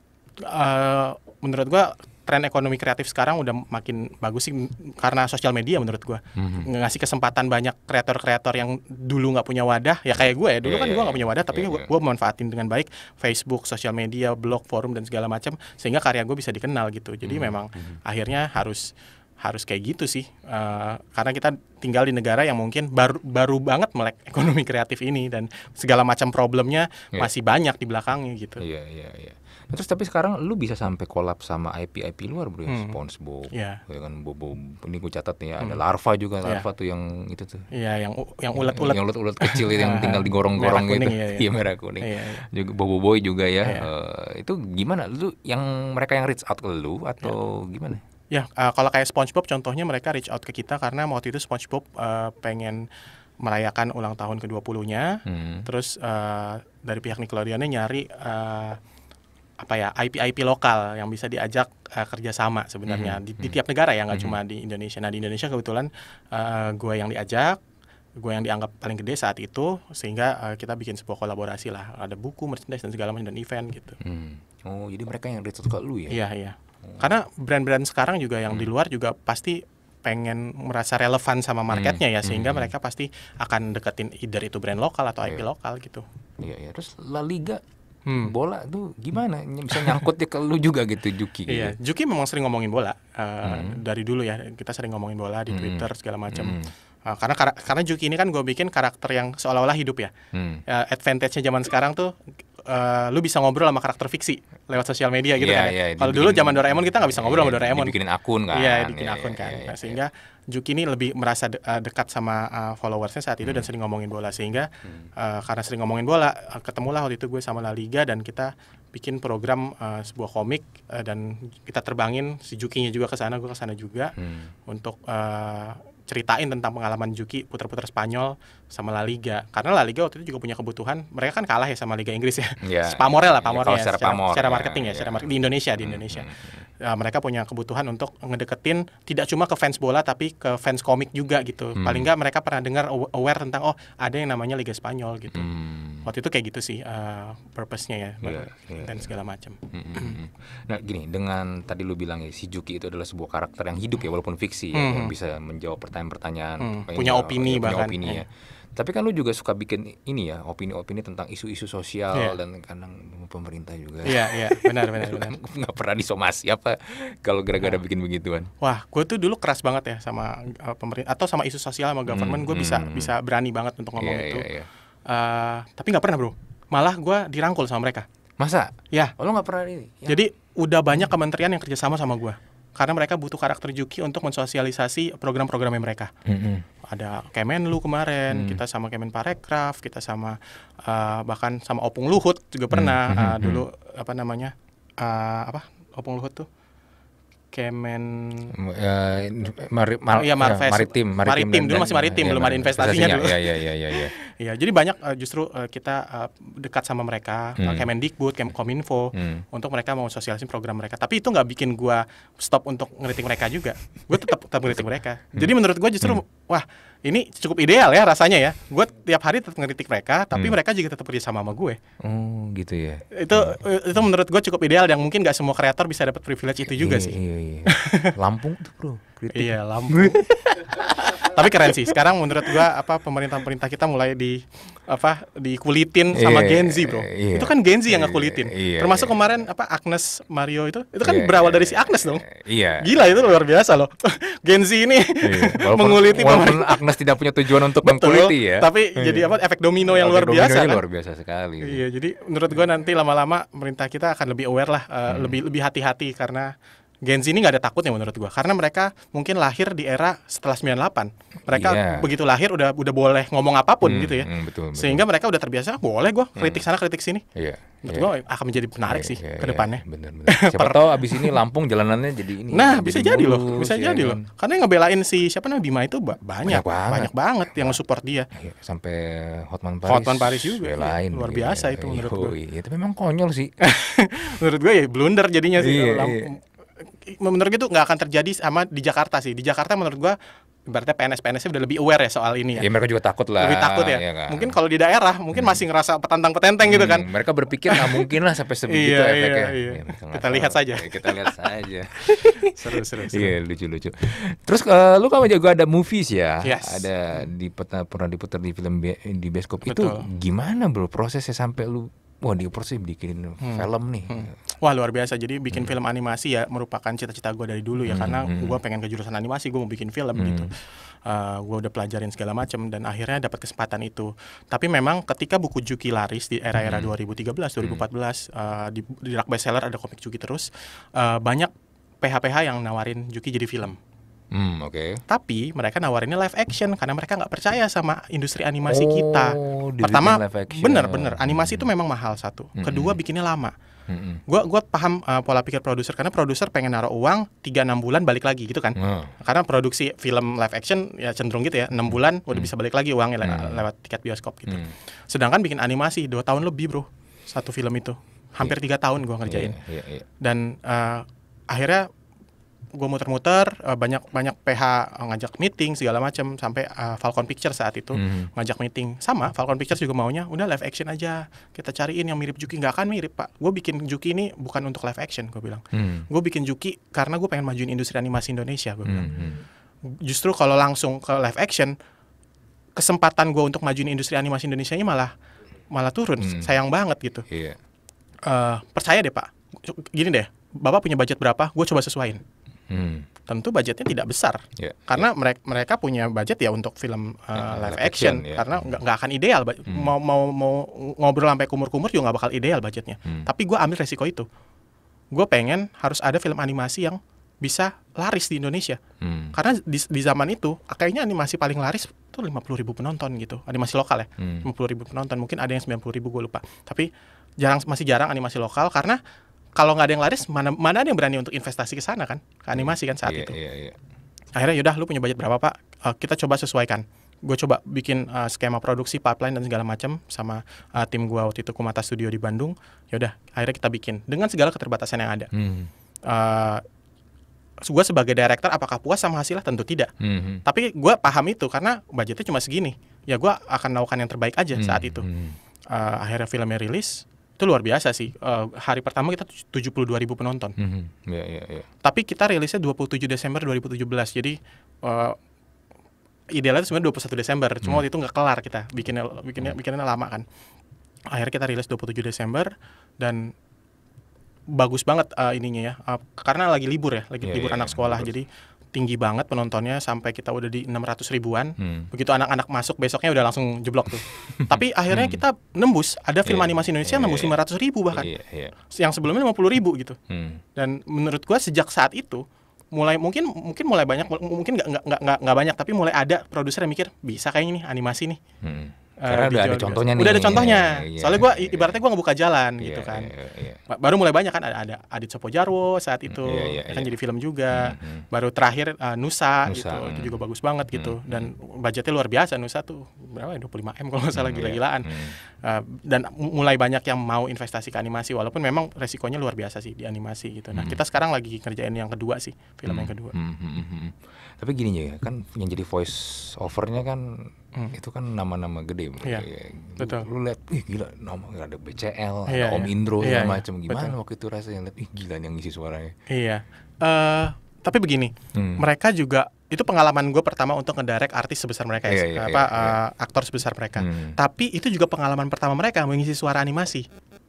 Speaker 2: uh, menurut gua tren ekonomi kreatif sekarang udah makin bagus sih karena sosial media menurut gue mm-hmm. ngasih kesempatan banyak kreator-kreator yang dulu nggak punya wadah ya kayak gue ya dulu yeah, kan iya, gue iya. nggak punya wadah tapi yeah, gue iya. manfaatin dengan baik Facebook sosial media blog forum dan segala macam sehingga karya gue bisa dikenal gitu jadi mm-hmm. memang mm-hmm. akhirnya harus harus kayak gitu sih uh, karena kita tinggal di negara yang mungkin baru baru banget melek ekonomi kreatif ini dan segala macam problemnya yeah. masih banyak
Speaker 1: di belakangnya gitu. yeah, yeah, Yeah terus tapi sekarang lu bisa sampai kolab sama IP IP luar bro, ya? hmm. SpongeBob, yeah. ya kan Bobo. Ini gue catat nih ya, hmm. ada larva juga iya. larva yeah. tuh yang itu tuh. Iya, yeah, yang yang ulat-ulat. Yang ulat-ulat kecil yang tinggal di gorong gitu. Iya, iya. Ya, merah kuning. Yeah, yeah. Juga Bobo Boy juga ya. Yeah. Iya. Uh, itu gimana? Lu yang mereka yang reach out ke lu atau yeah. gimana?
Speaker 2: Ya, uh, kalau kayak SpongeBob contohnya mereka reach out ke kita karena waktu itu
Speaker 1: SpongeBob uh,
Speaker 2: pengen merayakan ulang tahun ke-20-nya. Hmm. Terus uh, dari pihak Nickelodeon-nya nyari uh, apa ya IP IP lokal yang bisa diajak uh, kerjasama sebenarnya mm -hmm. di, hmm. di tiap negara ya nggak mm -hmm. cuma hmm. di Indonesia. Nah di Indonesia kebetulan uh, eh, gue yang diajak, gue yang dianggap paling gede saat itu sehingga uh, kita bikin sebuah kolaborasi lah ada buku merchandise dan segala macam dan event gitu.
Speaker 1: Mm. Oh jadi mereka yang reach ke lu ya? Iya iya.
Speaker 2: Oh. Karena brand-brand sekarang juga yang mm. di hmm. luar juga pasti pengen merasa relevan sama marketnya ya sehingga hmm. mereka pasti akan deketin either itu brand lokal atau IP yeah. lokal gitu. Iya
Speaker 1: yeah, ya. Yeah. Terus La Liga hmm.
Speaker 2: bola tuh
Speaker 1: gimana bisa nyangkut ya ke lu juga gitu Juki
Speaker 2: iya, gitu. Iya, Juki memang sering ngomongin bola uh, hmm. dari dulu ya kita sering ngomongin bola di hmm. Twitter segala macam. Hmm. Uh, karena kar karena Juki ini kan gue bikin karakter yang seolah-olah hidup ya. Hmm. Uh, Advantage-nya zaman sekarang tuh uh, lu bisa ngobrol sama karakter fiksi lewat sosial media gitu yeah, kan. Yeah, iya, Kalau dulu zaman Doraemon kita nggak bisa ngobrol yeah, sama iya, Doraemon. Bikinin
Speaker 1: akun kan. Iya, bikin yeah, akun
Speaker 2: yeah, kan. Yeah, nah, sehingga Juki ini lebih merasa de eh, dekat sama uh, followersnya saat itu hmm. dan sering ngomongin bola sehingga hmm. uh, karena sering ngomongin bola uh, ketemulah waktu itu gue sama La Liga dan kita bikin program uh, sebuah komik uh, dan kita terbangin si Jukinya juga ke sana gue ke sana juga hmm. untuk uh, ceritain tentang pengalaman Juki putar-putar Spanyol sama La Liga karena La Liga waktu itu juga punya kebutuhan mereka kan kalah ya sama Liga Inggris ya
Speaker 1: yeah, pamorel lah iya, iya. pamorel ya, secara, secara iya, marketing
Speaker 2: ya, ya secara marketing di Indonesia di hmm, Indonesia hmm. hmm ya, mereka punya kebutuhan untuk ngedeketin tidak cuma ke fans bola tapi ke fans komik juga gitu. Hmm. Paling nggak mereka pernah dengar aware tentang oh ada yang namanya Liga Spanyol gitu. Hmm. Waktu itu kayak gitu sih uh, purpose-nya ya yeah, yeah, dan yeah. segala macam.
Speaker 1: Hmm, hmm, hmm, hmm. nah gini dengan tadi lu bilang ya si Juki itu adalah sebuah karakter yang hidup ya walaupun fiksi ya, yang bisa menjawab pertanyaan-pertanyaan hmm. punya opini ya, bahkan. opini ya. ya tapi kan lu juga suka bikin ini ya, opini-opini tentang isu-isu sosial yeah. dan kadang pemerintah juga. Iya, yeah, iya, yeah. benar benar benar. Enggak pernah disomasi apa kalau gara-gara nah. bikin begituan.
Speaker 2: Wah, gue tuh dulu keras banget ya sama eh, pemerintah atau sama isu sosial sama government, hmm, gue bisa hmm, hmm. bisa berani banget untuk ngomong yeah, itu. Yeah, yeah. Uh, tapi nggak pernah, Bro. Malah gue dirangkul sama mereka. Masa? Ya.
Speaker 1: Oh, lo nggak pernah ini.
Speaker 2: Ya. Jadi udah banyak kementerian yang kerjasama sama gue karena mereka butuh karakter Juki untuk mensosialisasi program-programnya mereka. Mm -hmm. hmm ada Kemenlu kemarin, hmm. kita sama Kemenparekraf, kita sama uh, bahkan sama Opung Luhut juga pernah hmm. uh, dulu apa namanya? Uh, apa? Opung Luhut tuh Kemen uh,
Speaker 1: mari, mar, ya, Marves, ya, maritim, maritim, maritim dulu masih maritim, ya, belum ya, ada investasinya dulu. Ya, ya, iya iya iya iya. Iya,
Speaker 2: ya, jadi banyak uh, justru uh, kita uh, dekat sama mereka, hmm. Kemendikbud, Kominfo hmm. untuk mereka mau sosialisin program mereka. Tapi itu nggak bikin gua stop untuk ngeritik mereka juga. Gue tetap tetap ngeritik mereka. Hmm. Jadi menurut gue justru hmm. wah ini cukup ideal ya rasanya ya. Gue tiap hari tetap ngeritik mereka, tapi hmm. mereka juga tetap kerja sama sama gue.
Speaker 1: Oh, gitu ya.
Speaker 2: Itu hmm. itu menurut gue cukup ideal yang mungkin gak semua kreator bisa dapat privilege itu juga iya, sih. Iya, iya.
Speaker 1: Lampung tuh, Bro
Speaker 2: kritik iya lampu tapi keren sih sekarang menurut gua apa pemerintah-pemerintah kita mulai di apa dikulitin sama yeah, Gen Z bro yeah, itu kan Gen Z yang iya, ngakulitin. yeah, termasuk yeah. kemarin apa Agnes Mario itu itu kan yeah, berawal iya, dari si iya. Agnes dong iya yeah. gila itu luar biasa loh Gen Z ini yeah, menguliti walaupun pemerintah. Agnes tidak punya tujuan untuk Betul, mengkuliti ya tapi yeah. jadi apa efek domino yang luar biasa kan? luar biasa sekali iya jadi menurut gua nanti lama-lama pemerintah kita akan lebih aware lah uh, hmm. lebih lebih hati-hati karena Gen Z ini nggak ada takutnya menurut gue karena mereka mungkin lahir di era setelah 98 mereka yeah. begitu lahir udah udah boleh ngomong apapun hmm, gitu ya hmm, betul, betul. sehingga mereka udah terbiasa ah, boleh gue hmm. kritik hmm. sana kritik sini
Speaker 1: yeah, menurut yeah. gue akan menjadi menarik yeah, sih yeah, ke iya. depannya yeah, bener, bener. siapa per... tahu abis ini Lampung jalanannya jadi ini nah jadi bisa jadi loh bisa ya, jadi kan. loh
Speaker 2: karena yang ngebelain si siapa namanya Bima itu banyak banyak banget, banyak banget
Speaker 1: yang support dia iya, sampai Hotman Paris Hotman Paris juga belain, iya, gitu ya, luar biasa yeah, itu menurut gue itu memang konyol sih
Speaker 2: menurut gue ya blunder
Speaker 1: jadinya sih Lampung menurut gue
Speaker 2: itu nggak akan terjadi sama di Jakarta sih. Di Jakarta menurut gua berarti PNS PNS udah lebih aware ya soal ini
Speaker 1: ya. ya mereka juga takut lah. Lebih takut ya. ya kan?
Speaker 2: Mungkin kalau di daerah mungkin hmm. masih ngerasa petantang petenteng gitu hmm, kan.
Speaker 1: Mereka berpikir nggak mungkin lah sampai sebegitu iya, efeknya. Iya, iya. Ya, kita lihat saja. Ya, kita lihat saja. seru seru. seru. Iya lucu lucu. Terus uh, lu kan juga ada movies ya. Yes. Ada di pernah diputar di film di bioskop itu gimana bro prosesnya sampai lu wah di sih bikin hmm. film nih. Hmm.
Speaker 2: Wah luar biasa. Jadi bikin hmm. film animasi ya merupakan cita-cita gue dari dulu ya hmm. karena hmm, hmm. gue pengen ke jurusan animasi, gue mau bikin film gitu. hmm. gitu. Uh, eh, gue udah pelajarin segala macam dan akhirnya dapat kesempatan itu. Tapi memang ketika buku Juki laris di era-era hmm. 2013, 2014 hmm. uh, di, di rak bestseller ada komik Juki terus uh, banyak PHPH yang nawarin Juki jadi film Hmm, oke. Okay. Tapi mereka nawarinnya live action karena mereka nggak percaya sama industri animasi oh, kita. Pertama, bener-bener animasi itu memang mahal satu. Hmm. Kedua, hmm. bikinnya lama. Hmm, hmm. Gua gua paham uh, pola pikir produser karena produser pengen naruh uang 3 6 bulan balik lagi gitu kan. Hmm. Karena produksi film live action ya cenderung gitu ya, enam hmm. bulan udah bisa balik lagi uangnya le lewat tiket bioskop gitu. Sedangkan bikin animasi dua tahun lebih, Bro. Satu film itu. Hampir iya. tiga tahun gue ngerjain. Yeah, yeah, iya. Dan uh, akhirnya gue muter-muter uh, banyak banyak PH eh, ngajak meeting segala macam sampai uh, Falcon Pictures saat itu mm. ngajak meeting sama Falcon Pictures juga maunya udah live action aja kita cariin yang mirip Juki nggak akan mirip pak gue bikin Juki ini bukan untuk live action gue bilang mm. gue bikin Juki karena gue pengen majuin industri animasi Indonesia gue bilang hmm, hmm. justru kalau langsung ke live action kesempatan gue untuk majuin industri animasi Indonesia ini malah malah turun mm. sayang banget gitu yeah. Iya. uh, percaya deh pak gini deh bapak punya budget berapa gue coba sesuaiin Hmm tentu budgetnya tidak besar yeah, ya. karena yeah. mereka mereka punya budget ya untuk film uh, eh, yeah, hmm, live action, action yeah. karena nggak hmm. akan ideal hmm. mau mau mau ngobrol sampai kumur-kumur juga nggak bakal ideal budgetnya hmm. tapi gue ambil resiko itu gue pengen harus ada film animasi yang bisa laris di Indonesia hmm. karena di, di zaman itu kayaknya animasi paling laris itu lima puluh ribu penonton gitu animasi lokal ya hmm. lima hmm. puluh ribu penonton mungkin ada yang sembilan puluh ribu gue lupa tapi jarang masih jarang animasi lokal karena kalau nggak ada yang laris mana mana ada yang berani untuk investasi ke sana kan ke hmm. animasi kan saat yeah, itu yeah, yeah. akhirnya yaudah lu punya budget berapa pak uh, kita coba sesuaikan gue coba bikin uh, skema produksi pipeline dan segala macam sama uh, tim gue waktu itu Kumata Studio di Bandung yaudah akhirnya kita bikin dengan segala keterbatasan yang ada hmm. uh, gue sebagai director apakah puas sama hasilnya tentu tidak hmm. tapi gue paham itu karena budgetnya cuma segini ya gue akan melakukan yang terbaik aja hmm, saat itu hmm. uh, akhirnya filmnya rilis itu luar biasa sih. Uh, hari pertama kita 72 ribu penonton. Mm
Speaker 1: -hmm. Iya, yeah, yeah, yeah.
Speaker 2: Tapi kita rilisnya 27 Desember 2017. Jadi uh, idealnya itu sebenarnya 21 Desember. Cuma mm. waktu itu nggak kelar kita bikinnya bikinnya mhm. bikinnya lama kan. Akhirnya kita rilis 27 Desember dan bagus banget uh, ininya ya. Uh, karena lagi libur ya, lagi yeah, libur yeah, anak iya, sekolah. Yeah, Jadi tinggi banget penontonnya sampai kita udah di 600 ribuan. Hmm. Begitu anak-anak masuk besoknya udah langsung jeblok tuh. Tapi akhirnya hmm. kita nembus, ada film yeah. animasi Indonesia yeah. nembus 500 iya. ribu bahkan. Yeah. Yeah. Yang sebelumnya 50 ribu gitu. Hmm. Dan menurut gua sejak saat itu mulai mungkin mungkin mulai banyak mungkin nggak nggak nggak nggak banyak tapi mulai ada produser yang mikir bisa kayak ini animasi nih.
Speaker 1: Hmm Eh, Karena udah ada contohnya nih. Udah ada contohnya. Yeah, yeah, iya. Soalnya
Speaker 2: gue ibaratnya gue ngebuka jalan yeah, gitu kan. Yeah, yeah, Baru mulai banyak kan ada, ada Adit Jarwo saat itu yeah, yeah, yeah. kan iya. jadi film juga. Mm-hmm. Baru terakhir uh, Nusa, Nusa gitu. Mm. Itu mm-hmm. juga bagus banget mm. gitu mm-hmm. dan budgetnya luar biasa Nusa tuh berapa ya 25 m kalau nggak salah mm, gila-gilaan. Iya, mm-hmm. Uh, dan mulai banyak yang mau investasi ke animasi walaupun memang resikonya luar biasa sih di animasi gitu. Nah, mm. kita sekarang lagi ngerjain yang kedua sih, film mm. yang kedua.
Speaker 1: Mm-hmm tapi gini ya kan yang jadi voice overnya kan hmm. itu kan nama-nama gede yeah. Iya, ya, betul. lu, lu lihat ih gila nama ada BCL yeah, ada Om iya. Indro yeah, iya, macam gimana betul. waktu itu rasanya lihat ih gila yang ngisi suaranya iya uh,
Speaker 2: tapi begini hmm. mereka juga itu pengalaman gue pertama untuk ngedirect artis sebesar mereka yeah, ya, yeah, apa yeah, uh, aktor sebesar mereka. Hmm. Tapi itu juga pengalaman pertama mereka mengisi suara animasi.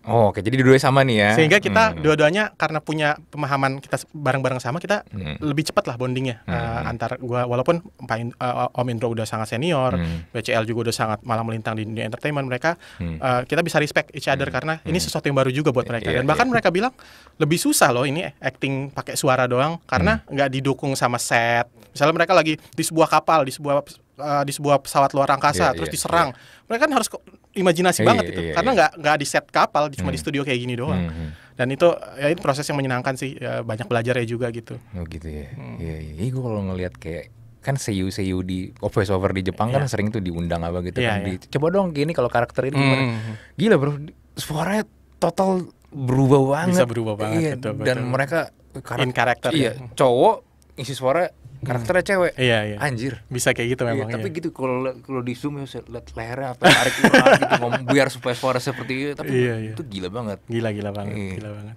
Speaker 1: Oh, oke. Jadi dua-duanya sama nih ya. Sehingga kita hmm.
Speaker 2: dua-duanya karena punya pemahaman kita bareng-bareng sama, kita hmm. lebih cepat lah bondingnya hmm. uh, antar gua walaupun Pak In, uh, Om Indro udah sangat senior, hmm. BCL juga udah sangat malah melintang di dunia entertainment mereka, hmm. uh, kita bisa respect each other hmm. karena hmm. ini sesuatu yang baru juga buat iya, mereka. Yeah, Dan bahkan yeah. mereka bilang lebih susah loh ini acting pakai suara doang karena hmm. nggak hmm. didukung sama set. Misalnya mereka lagi di sebuah kapal, di sebuah uh, di sebuah pesawat luar angkasa yeah, terus yeah, diserang. Yeah. Mereka kan harus imajinasi yeah, banget yeah, itu. Yeah, Karena iya. nggak yeah. nggak di set kapal, hmm. cuma di hmm. studio kayak gini doang. Hmm, hmm. Dan itu ya itu proses yang menyenangkan sih, ya, banyak belajar ya juga gitu.
Speaker 1: Oh gitu ya. Hmm. Iya hmm. Iya. yeah. gue kalau ngelihat kayak kan seiyu seiyu di office over di Jepang yeah. kan iya. sering tuh diundang apa gitu yeah, kan. Yeah. coba dong gini kalau karakter ini hmm. Gila bro, suaranya total berubah banget. Bisa berubah banget. Iya, betul, betul. Dan mereka karakter, karakter iya, ya. cowok isi suara karakternya cewek iya, iya. anjir bisa kayak gitu iya, memang iya, tapi iya. gitu kalau kalau di zoom ya lihat lehernya apa tarik gitu, gitu ngomong biar supaya suara seperti itu tapi iya, iya. itu gila banget gila gila banget iya. gila banget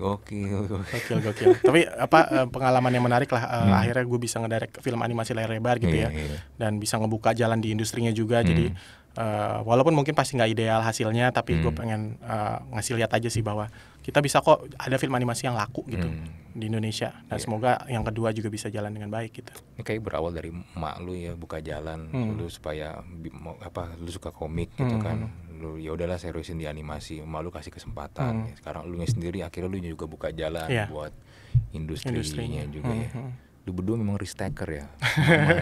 Speaker 1: Gokil, gokil, gokil, gokil. Tapi apa eh, pengalaman
Speaker 2: yang menarik lah eh, hmm. akhirnya gue bisa ngedirect film animasi layar lebar gitu yeah, ya, yeah. dan bisa ngebuka jalan di industrinya juga. Hmm. Jadi uh, eh, walaupun mungkin pasti nggak ideal hasilnya, tapi hmm. gue pengen uh, ngasih lihat aja sih bahwa kita bisa kok ada film animasi yang laku
Speaker 1: gitu hmm.
Speaker 2: di Indonesia. dan yeah. Iya. semoga
Speaker 1: yang kedua juga bisa jalan dengan baik gitu. Ini kayak berawal dari mak lu ya buka jalan hmm. lu supaya apa lu suka komik gitu hmm. kan. Lu ya udahlah seriusin di animasi, mak lu kasih kesempatan. Hmm. Sekarang lu sendiri akhirnya lu juga buka jalan yeah. buat industrinya, industrinya. juga hmm. ya. Hmm, hmm lu berdua memang risk taker ya.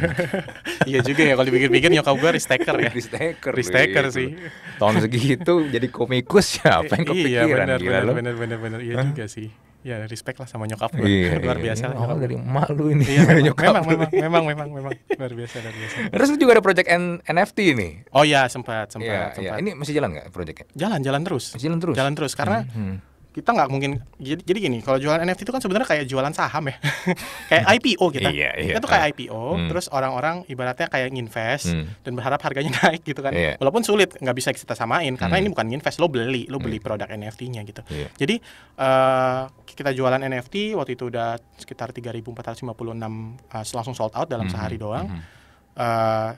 Speaker 1: iya juga ya kalau dipikir-pikir nyokap gue risk taker ya. risk taker. Risk taker sih. Tahun segitu jadi komikus ya, apa yang iya, kepikiran iya, benar, benar, benar, benar.
Speaker 2: benar, benar. iya juga sih. Ya respect lah sama nyokap gue. Iya, luar iya, biasa. Iya, awal oh, dari emak lu ini. Iya, memang, nyokap memang, memang, memang, memang, memang, luar biasa, luar biasa. Terus juga ada project
Speaker 1: N NFT ini. Oh iya, sempat, sempat, ya, sempat. Ya. Ini masih jalan nggak projectnya? Jalan, jalan terus. Masih jalan terus. Jalan terus karena hmm, hmm
Speaker 2: kita nggak mungkin jadi, jadi gini kalau jualan NFT itu kan sebenarnya kayak jualan saham ya kayak IPO kita yeah, yeah, kita tuh kayak ah. IPO mm. terus orang-orang ibaratnya kayak nginvest mm. dan berharap harganya naik gitu kan yeah. walaupun sulit nggak bisa kita samain karena mm. ini bukan nginvest lo beli lo beli mm. produk NFT-nya gitu yeah. jadi uh, kita jualan NFT waktu itu udah sekitar 3.456 uh, eh, langsung sold out dalam mm -hmm. sehari hmm, doang mm -hmm. uh,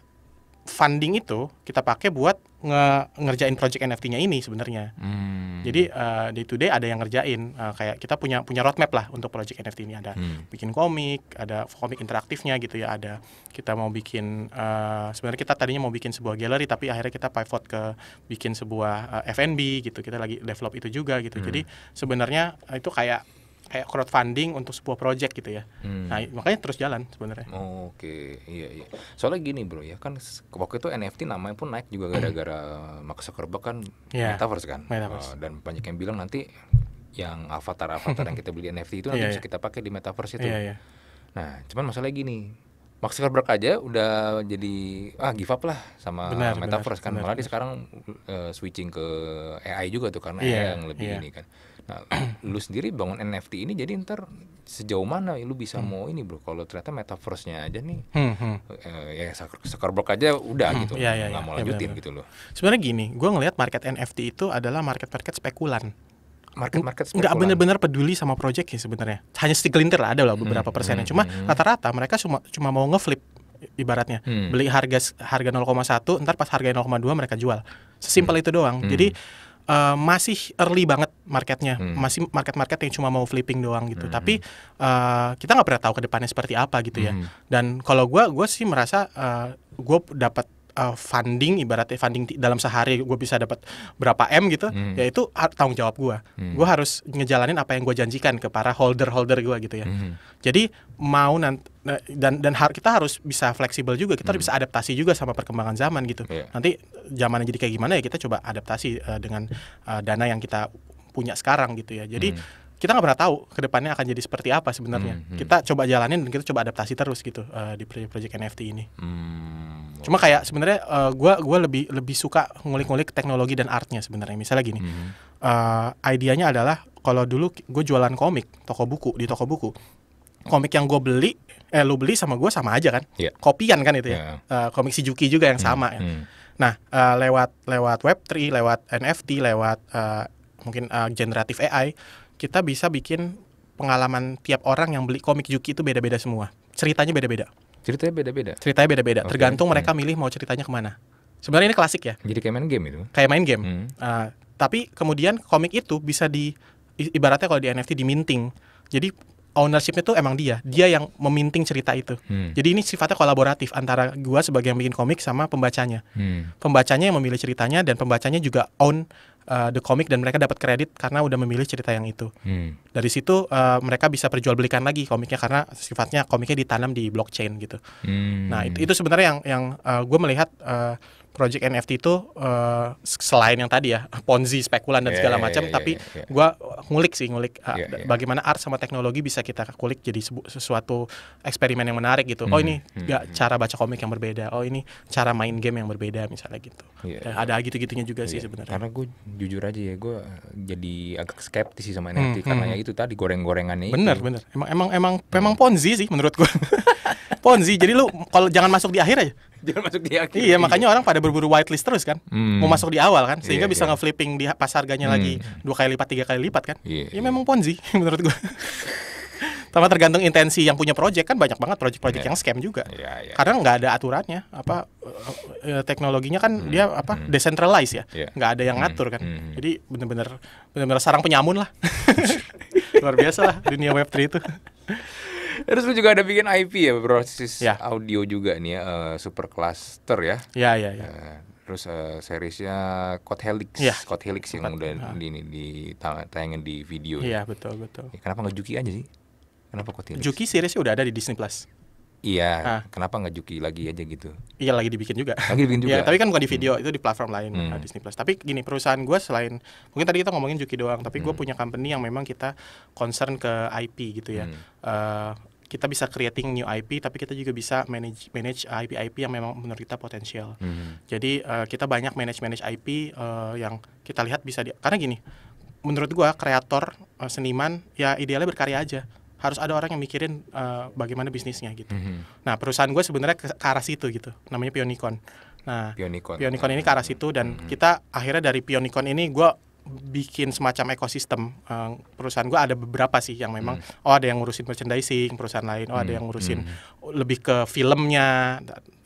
Speaker 2: funding itu kita pakai buat nge ngerjain project NFT-nya ini sebenarnya. Hmm. Jadi uh, day to day ada yang ngerjain uh, kayak kita punya punya roadmap lah untuk project NFT ini ada hmm. bikin komik, ada komik interaktifnya gitu ya, ada kita mau bikin uh, sebenarnya kita tadinya mau bikin sebuah galeri tapi akhirnya kita pivot ke bikin sebuah uh, F&B gitu. Kita lagi develop itu juga gitu. Hmm. Jadi sebenarnya itu kayak kayak crowdfunding untuk sebuah project gitu ya. Hmm. Nah,
Speaker 1: makanya terus jalan sebenarnya. Oh, Oke, okay. iya iya. Soalnya gini, Bro, ya kan waktu itu NFT namanya pun naik juga gara-gara Mark Zuckerberg kan yeah. metaverse kan. Metaverse. Uh, dan banyak yang bilang nanti yang avatar-avatar yang kita beli NFT itu nanti yeah, bisa yeah. kita pakai di metaverse itu. Yeah, yeah. Nah, cuman masalahnya gini. Mark Zuckerberg aja udah jadi ah give up lah sama benar, metaverse benar, kan. Benar, Malah benar. dia sekarang uh, switching ke AI juga tuh karena yeah, AI yang lebih yeah. ini kan. Nah, lu sendiri bangun NFT ini jadi ntar sejauh mana lu bisa hmm. mau ini bro? Kalau ternyata metaverse-nya aja nih, hmm, hmm. Eh, ya Zuckerberg aja udah hmm, gitu, ya, ya, nggak ya, mau ya, lanjutin bener. gitu loh.
Speaker 2: Sebenarnya gini, gue ngelihat market NFT itu adalah market-market spekulan
Speaker 1: market-market nggak bener-bener
Speaker 2: peduli sama project ya sebenarnya hanya segelintir lah ada lah beberapa hmm, persennya hmm, cuma hmm. rata-rata hmm. mereka cuma cuma mau ngeflip ibaratnya hmm. beli harga harga 0,1 ntar pas harga 0,2 mereka jual sesimpel hmm. itu doang hmm. jadi uh, masih early banget marketnya, hmm. masih market-market yang cuma mau flipping doang gitu. Hmm. Tapi uh, kita nggak pernah tahu kedepannya seperti apa gitu ya. Hmm. Dan kalau gue, gue sih merasa uh, eh, gue dapat uh, funding ibaratnya funding dalam sehari gue bisa dapat berapa m gitu hmm. ya itu tanggung jawab gue hmm. gue harus ngejalanin apa yang gue janjikan ke para holder holder gue gitu ya hmm. jadi mau nanti nah, dan dan har, kita harus bisa fleksibel juga kita hmm. harus bisa adaptasi juga sama perkembangan zaman gitu yeah. nanti zamannya jadi kayak gimana ya kita coba adaptasi uh, dengan uh, dana yang kita punya sekarang gitu ya jadi hmm kita nggak pernah tahu kedepannya akan jadi seperti apa sebenarnya. Hmm, hmm. Kita coba jalanin dan kita coba adaptasi terus gitu uh, di proyek-proyek NFT ini. Hmm, Gitu. Cuma kayak sebenarnya uh, gua gua lebih lebih suka ngulik-ngulik teknologi dan artnya sebenarnya. Misalnya gini, mm -hmm. uh, idenya adalah kalau dulu gue jualan komik toko buku di toko buku, komik yang gue beli, eh lu beli sama gua sama aja kan, yeah. kopian kan itu ya, yeah. Iya. uh, komik Shizuki juga yang hmm, sama. Mm -hmm. Ya. Nah uh, lewat lewat Web3, lewat NFT, lewat uh, mungkin uh, generatif AI, kita bisa bikin pengalaman tiap orang yang beli komik Juki itu beda-beda semua. Ceritanya beda-beda. Ceritanya beda-beda. Ceritanya beda-beda. Okay. Tergantung hmm. mereka milih mau ceritanya kemana. Sebenarnya ini klasik ya. Jadi kayak main game itu. Kayak main game. Hmm. Uh, tapi kemudian komik itu bisa di ibaratnya kalau di NFT diminting. Jadi ownershipnya tuh emang dia, dia yang meminting cerita itu. Hmm. Jadi ini sifatnya kolaboratif antara gua sebagai yang bikin komik sama pembacanya. Hmm. Pembacanya yang memilih ceritanya dan pembacanya juga own uh, the comic dan mereka dapat kredit karena udah memilih cerita yang itu. Hmm. Dari situ uh, mereka bisa perjualbelikan lagi komiknya karena sifatnya komiknya ditanam di blockchain gitu.
Speaker 1: Hmm. Nah itu,
Speaker 2: itu sebenarnya yang yang uh, eh, gue melihat uh, project NFT itu uh, selain yang tadi ya ponzi spekulan dan iya, segala iya, macam yeah, tapi yeah, yeah. gua ngulik sih ngulik uh, yeah, yeah. Iya. bagaimana art sama teknologi bisa kita kulik jadi sesuatu eksperimen yang menarik gitu hmm, oh ini hmm, hmm gak hmm. cara baca komik yang berbeda oh ini cara main game yang berbeda misalnya gitu
Speaker 1: yeah, yeah. ada gitu-gitunya juga yeah, sih sebenarnya karena gue jujur aja ya gue jadi agak skeptis sih sama NFT hmm, karena hmm. ya hmm. itu tadi goreng-gorengannya bener itu. bener
Speaker 2: emang emang emang hmm. memang ponzi sih menurut gue ponzi jadi lu kalau jangan masuk di akhir aja
Speaker 1: Jangan masuk di akhir. Iya, makanya
Speaker 2: orang pada berburu whitelist terus kan. Hmm. Mau masuk di awal kan, sehingga yeah, bisa yeah. nge-flipping di pas harganya hmm. lagi dua kali lipat, tiga kali lipat kan. Yeah, ya yeah. memang ponzi menurut gua. Sama tergantung intensi yang punya project kan banyak banget project-project yeah. yang scam juga. Yeah, yeah. Karena nggak ada aturannya, apa eh, eh, teknologinya kan hmm. dia apa hmm. decentralized ya. Yeah. nggak ada yang hmm. ngatur kan. Hmm. Jadi benar-benar benar-benar sarang penyamun lah. Luar biasa lah dunia web3 itu.
Speaker 1: Terus lu juga ada bikin IP ya, proses ya. audio juga nih ya, uh, super cluster ya. Iya, iya, iya. Uh, terus uh, seriesnya Code Helix, ya. Code Helix yang Tempat, udah ah. di, di, di di video. Ya. Iya, betul, betul. Ya, kenapa nggak Juki aja sih? Kenapa Code Helix?
Speaker 2: Juki seriesnya udah ada di Disney Plus.
Speaker 1: Iya, ah. kenapa nggak Juki lagi aja gitu?
Speaker 2: Iya lagi dibikin juga. Lagi dibikin ya, juga. ya, tapi kan bukan di hmm. video, hmm. itu di platform lain hmm. Disney Plus. Tapi gini perusahaan gue selain mungkin tadi kita ngomongin Juki doang, tapi hmm. gue punya company yang memang kita concern ke IP gitu ya. Hmm kita bisa creating new IP tapi kita juga bisa manage manage IP IP yang memang menurut kita potensial. Mm -hmm. Jadi uh, kita banyak manage manage IP uh, eh, yang kita lihat bisa di karena gini menurut gua kreator uh, seniman ya idealnya berkarya aja harus ada orang yang mikirin uh, bagaimana bisnisnya gitu. Mm -hmm. Nah perusahaan gue sebenarnya ke, ke arah situ gitu, namanya Pionicon. Nah
Speaker 1: Pionicon, Pionicon
Speaker 2: ini ke arah situ dan mm -hmm. kita akhirnya dari Pionicon ini gue bikin semacam ekosistem uh, perusahaan gue ada beberapa sih yang memang hmm. oh ada yang ngurusin merchandising perusahaan lain oh hmm. ada yang hmm. ngurusin hmm. lebih ke filmnya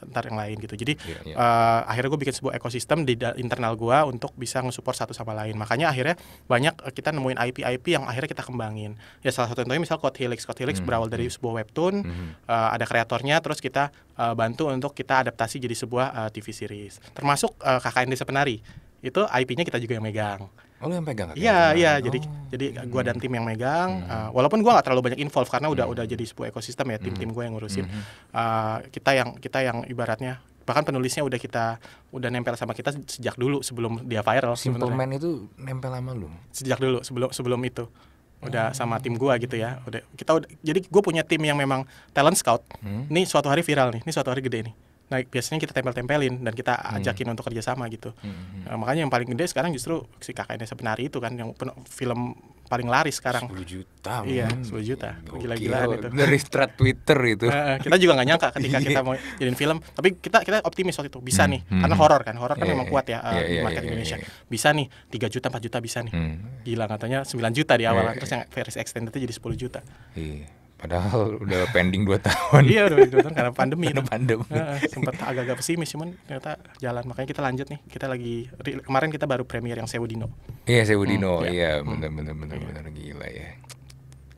Speaker 2: ntar yang lain gitu jadi yeah, yeah. Uh, akhirnya gue bikin sebuah ekosistem di internal gue untuk bisa ngesupport satu sama lain makanya akhirnya banyak eh, kita nemuin IP IP yang akhirnya kita kembangin ya salah satu contohnya misal Code Helix Code Helix hmm. berawal dari hmm. sebuah webtoon hmm. uh, ada kreatornya terus kita uh, bantu untuk kita adaptasi jadi sebuah uh, TV series termasuk uh, KKN Desa Penari itu IP-nya kita juga yang megang. Oh lu yang pegang? Iya iya oh. jadi jadi gua dan tim yang megang. Hmm. Uh, walaupun gua nggak terlalu banyak involve karena udah hmm. udah jadi sebuah ekosistem ya tim-tim hmm. gua yang ngurusin. Hmm. Uh, kita yang kita yang ibaratnya bahkan penulisnya udah kita udah nempel sama kita sejak dulu sebelum dia viral. Simpleman
Speaker 1: itu nempel sama lu? Sejak
Speaker 2: dulu sebelum sebelum itu udah oh. sama tim gua gitu ya udah kita udah jadi gua punya tim yang memang talent scout hmm. suatu hari viral nih ini suatu hari gede nih Nah biasanya kita tempel-tempelin dan kita hmm. ajakin hmm. untuk kerjasama gitu. Hmm, hmm. Nah, makanya yang paling gede sekarang justru si kakak kakaknya sebenarnya itu kan yang film paling laris sekarang. 10 juta. Iya, sepuluh juta. Gila-gilaan itu. Dari
Speaker 1: thread Twitter itu. nah, kita juga nggak nyangka ketika kita mau
Speaker 2: jadiin film, tapi kita kita optimis waktu itu bisa hmm. nih. Hmm. Karena horor kan, horor kan yeah, memang iya. kuat ya yeah, uh, iya, iya, market yeah, Indonesia. Yeah, yeah. Bisa nih 3 juta 4 juta bisa nih. Hmm. Gila katanya 9 juta di awal, yeah, terus yang versi extended itu jadi 10 juta.
Speaker 1: Yeah Padahal udah pending 2 tahun. iya, udah pending 2 tahun karena pandemi. karena pandemi. Nah,
Speaker 2: sempat agak-agak pesimis cuman ternyata jalan. Makanya kita lanjut nih. Kita lagi kemarin kita baru premier yang Dino
Speaker 1: Iya, Sewudino. Hmm, iya. Iya, hmm. iya, bener benar benar benar iya. benar gila ya.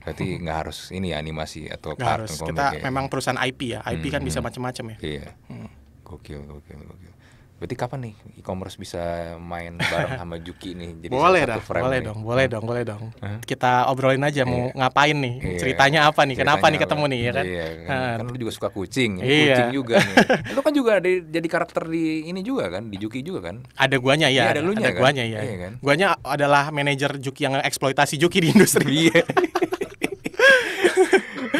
Speaker 1: Berarti nggak hmm. harus ini ya animasi atau gak harus. Kita ya. memang
Speaker 2: perusahaan IP ya. IP hmm. kan bisa hmm.
Speaker 1: macam-macam ya. Iya. Hmm. Gokil, gokil, gokil. Berarti kapan nih e-commerce bisa main bareng sama Juki nih? Jadi boleh dong boleh nih. dong,
Speaker 2: boleh hmm. dong, boleh dong. Hmm? Kita obrolin aja mau yeah. ngapain nih? Yeah. Ceritanya apa nih? Ceritanya Kenapa nih ketemu nih ya kan? Iya,
Speaker 1: kan, hmm. lu juga suka kucing, yeah. Iya. kucing juga nih. lu kan juga ada, jadi karakter di ini juga kan, di Juki juga kan? Ada guanya ya, ada, iya, ada, lunya, ada kan? ya. Iya, kan? Guanya adalah manajer Juki
Speaker 2: yang eksploitasi Juki di industri. Iya.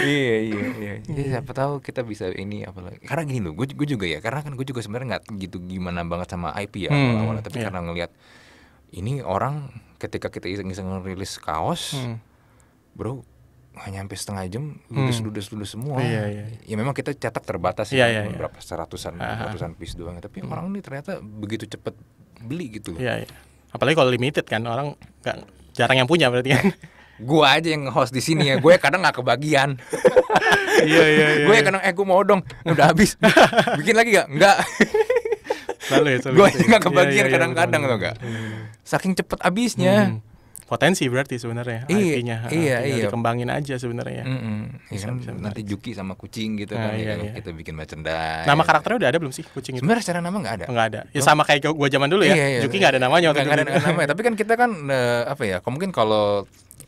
Speaker 1: iya iya iya ya, siapa tahu kita bisa ini apalagi karena gini loh gue gue juga ya karena kan gue juga sebenarnya nggak gitu gimana banget sama IP ya hmm, awal-awal tapi yeah. karena ngelihat ini orang ketika kita iseng-iseng rilis kaos hmm. bro hanya sampai setengah jam hmm. ludes hmm. ludes ludes semua iya, iya. iya. ya memang kita cetak terbatas iya, ya iya, iya, berapa seratusan Aha. ratusan piece doang tapi hmm. orang ini ternyata begitu cepet beli gitu loh iya, iya. apalagi kalau limited kan orang nggak jarang yang punya berarti kan gua aja yang host di sini ya. Gue ya kadang nggak kebagian.
Speaker 2: Iya iya ya iya. Gue kadang
Speaker 1: eh gue mau dong, udah habis. Bikin lagi gak? Enggak. Selalu ya, Gue aja gitu ya. nggak iya, kebagian iya, iya, kadang-kadang tuh gak, enggak. Saking cepet habisnya. Hmm.
Speaker 2: Potensi berarti sebenarnya IP-nya. Iya, iya. Dikembangin
Speaker 1: aja sebenarnya. Mm nanti Juki sama kucing gitu nah, kan, iya, kan. iya. kita bikin merchandise. Nama
Speaker 2: karakternya udah ada belum sih kucing itu? Sebenarnya secara nama nggak ada. Nggak ada. Ya sama
Speaker 1: kayak gue zaman dulu ya. Iya, iya, Juki nggak ada namanya Nggak ada namanya. Tapi kan kita kan eh, apa ya? Mungkin kalau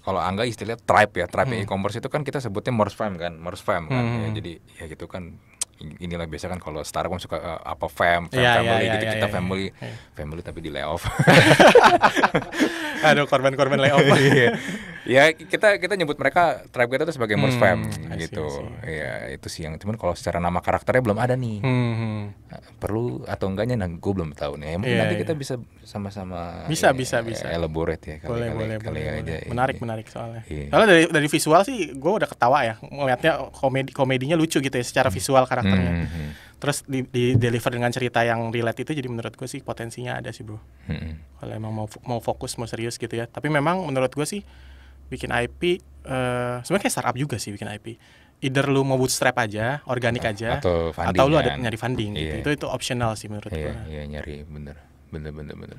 Speaker 1: kalau Angga istilahnya tribe ya, tribe hmm. e-commerce itu kan kita sebutnya Morse fam kan, Morse fam kan. Ya, hmm. Ya, jadi ya gitu kan inilah biasa kan kalau startup kan suka uh, apa fam, fam yeah, iya, family yeah, gitu yeah, kita yeah, family yeah. Iya. family tapi di layoff. Aduh korban-korban layoff. Iya ya kita kita nyebut mereka tribe kita itu sebagai most hmm, Fam gitu. Iya, itu sih yang cuman kalau secara nama karakternya belum ada nih. Hmm. hmm. Nah, perlu atau enggaknya nah gue belum tahu nih. mungkin yeah, nanti yeah. kita bisa sama-sama Bisa, ya, bisa, bisa. Elaborate ya kali boleh, kali, boleh, kali boleh, aja. Boleh. Iya. Menarik, ya. menarik soalnya. Yeah.
Speaker 2: Soalnya dari dari visual sih gue udah ketawa ya. Melihatnya komedi komedinya lucu gitu ya secara hmm. visual karakternya. Hmm, hmm. Terus di, di deliver dengan cerita yang relate itu jadi menurut gue sih potensinya ada sih, Bro. Hmm, hmm. Kalau emang mau mau fokus mau serius gitu ya. Tapi memang menurut gue sih bikin IP uh, eh, sebenarnya kayak startup juga sih bikin IP either lu
Speaker 1: mau bootstrap aja, organik aja, atau, funding, atau lu ada kan. nyari funding yeah. gitu. Iya. Itu itu optional sih menurut iya, gue. Iya, nyari bener, bener, bener, bener.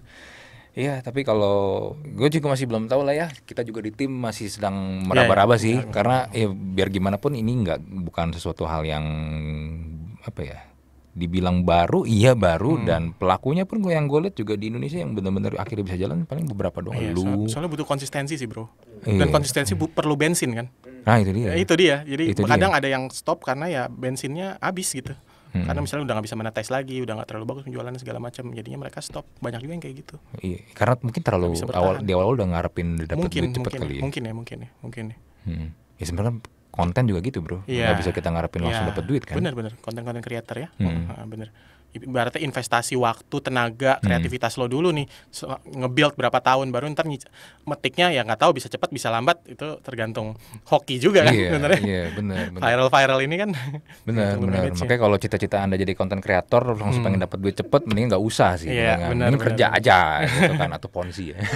Speaker 1: Iya, tapi kalau gue juga masih belum tahu lah ya. Kita juga di tim masih sedang iya, meraba-raba iya, sih, karena ya biar gimana pun ini nggak bukan sesuatu hal yang apa ya dibilang baru iya baru hmm. dan pelakunya pun gue yang gue lihat juga di Indonesia yang benar-benar akhirnya bisa jalan paling beberapa doang iya, lu soalnya butuh konsistensi sih bro dan iya. konsistensi bu perlu bensin kan nah itu dia ya, itu dia jadi itu kadang dia. ada yang
Speaker 2: stop karena ya bensinnya habis gitu hmm. karena misalnya udah nggak bisa menetes lagi udah nggak terlalu bagus penjualan segala macam jadinya mereka stop banyak juga yang kayak gitu iya karena mungkin terlalu awal di
Speaker 1: awal udah ngarepin dapat mungkin, duit cepat kali ya. mungkin
Speaker 2: ya mungkin ya mungkin ya
Speaker 1: hmm. ya sebenarnya konten juga gitu bro yeah. bisa kita ngarepin yeah. langsung iya. dapat duit kan bener
Speaker 2: bener konten-konten kreator ya hmm. Ah, bener Berarti investasi waktu tenaga hmm. kreativitas hmm. lo dulu nih ngebuild berapa tahun baru ntar metiknya ya nggak tahu bisa cepat bisa lambat itu tergantung hoki juga kan yeah, bener ya yeah, bener, viral viral ini kan
Speaker 1: bener bener makanya kalau cita-cita anda jadi konten kreator langsung hmm. pengen dapat duit cepet mending nggak usah sih yeah, bener, bener, kerja aja gitu kan atau ponzi ya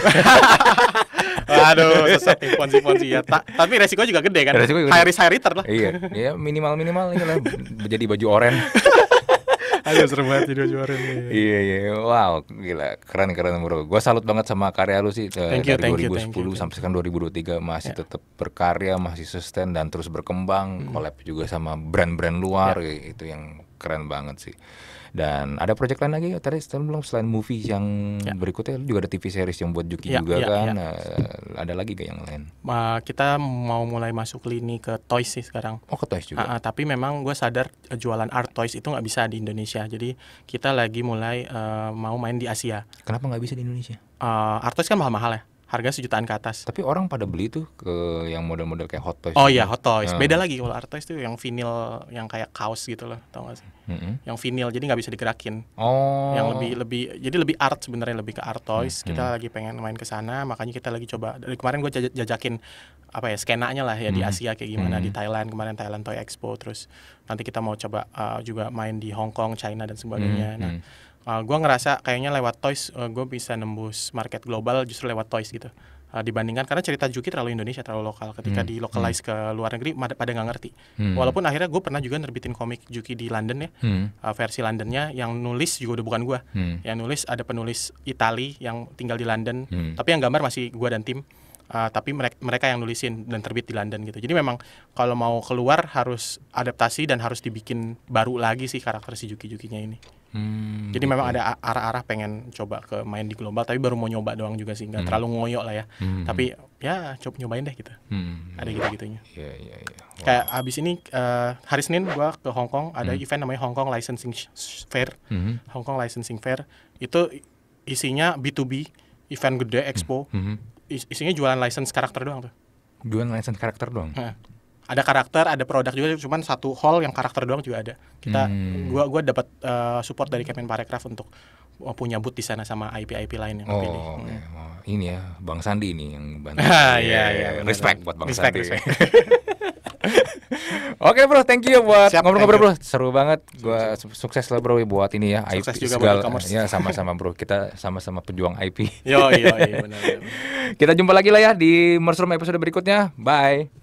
Speaker 2: Waduh, sesat nih ponzi ponzi ya.
Speaker 1: Ta tapi resiko juga gede kan. Resiko High risk high return lah. Iya, ya, minimal minimal ini lah jadi baju oren. Ayo serem banget jadi baju oren. Iya. iya wow gila keren keren bro. Gua salut banget sama karya lu sih eh, thank you, dari thank 2010 you, thank you, sampai sekarang 2023 masih yeah. tetap berkarya, masih sustain dan terus berkembang. Mm. Collab juga sama brand-brand luar yeah. Gitu. itu yang keren banget sih. Dan ada project lain lagi tadi sebelum bilang selain movie yang yeah. berikutnya juga ada TV series yang buat Juki yeah, juga ya, kan. yeah. Ya. ada lagi gak yang lain?
Speaker 2: Uh, kita mau mulai masuk lini ke toys sih sekarang.
Speaker 1: Oh ke toys juga. Uh,
Speaker 2: uh, tapi memang gue sadar eh, jualan art toys itu nggak bisa di Indonesia. Jadi kita lagi mulai uh, mau main di Asia.
Speaker 1: Kenapa nggak bisa di Indonesia?
Speaker 2: Uh, art toys kan mahal-mahal ya harga sejutaan ke atas.
Speaker 1: Tapi orang pada beli tuh ke yang model-model kayak Hot Toys. Oh gitu iya, kan? Hot Toys. Hmm. Beda
Speaker 2: lagi kalau Art Toys tuh yang vinil yang kayak kaos gitu loh, tau gak sih? Mm -hmm. Yang vinil jadi nggak bisa digerakin. Oh. Yang lebih lebih jadi lebih art sebenarnya lebih ke Art Toys. -hmm. Kita lagi pengen main ke sana, makanya kita lagi coba. Dari kemarin gue jajakin apa ya skenanya lah ya -hmm. di Asia kayak gimana -hmm. di Thailand kemarin Thailand Toy Expo terus nanti kita mau coba uh, juga main di Hong Kong, China dan sebagainya. Mm -hmm. Nah, uh, ah, gue ngerasa kayaknya lewat Toys uh, eh, gue bisa nembus market global justru lewat Toys gitu uh, dibandingkan karena cerita Juki terlalu Indonesia terlalu lokal ketika hmm. di localize hmm. ke luar negeri pada nggak ngerti hmm. walaupun akhirnya gue pernah juga nerbitin komik Juki di London ya hmm. uh, versi Londonnya yang nulis juga udah bukan gue hmm. yang nulis ada penulis Italia yang tinggal di London hmm. tapi yang gambar masih gue dan tim uh, tapi mereka, mereka yang nulisin dan terbit di London gitu. Jadi memang kalau mau keluar harus adaptasi dan harus dibikin baru lagi sih karakter si Juki-Jukinya ini. Hmm, Jadi okay. memang gitu. ada arah-arah pengen coba ke main di global tapi baru mau nyoba doang juga sih nggak hmm. terlalu ngoyo lah ya. Hmm. Tapi ya coba nyobain deh gitu.
Speaker 1: Hmm. Ada
Speaker 2: gitu-gitunya. Yeah, yeah, yeah. Wow. Kayak abis ini uh, hari Senin gua ke Hong Kong ada hmm. event namanya Hong Kong Licensing Fair. Hmm. Hong Kong Licensing Fair itu isinya B2B event gede expo. Hmm. hmm is isinya jualan license karakter doang tuh.
Speaker 1: Jualan license karakter doang.
Speaker 2: Hmm. Ada karakter, ada produk juga, cuman satu hall yang karakter doang juga ada. Kita,
Speaker 1: hmm. gua
Speaker 2: gua dapat uh, eh, support dari Kevin Parekraf untuk eh, punya boot di sana sama IP IP lain yang oh, pilih. Hmm. Iya.
Speaker 1: Oh, ini ya Bang Sandi ini yang bantu. ya ya, Respect bener. buat Bang respect, Sandi. Respect. Oke bro, thank you ya buat ngobrol-ngobrol bro. Seru banget. Gua sukses lah bro ya, buat ini ya. Sukses IP juga segala, buat Ya sama-sama bro. Kita sama-sama pejuang IP. yo yo, yo benar. Kita jumpa lagi lah ya di Mushroom episode berikutnya. Bye.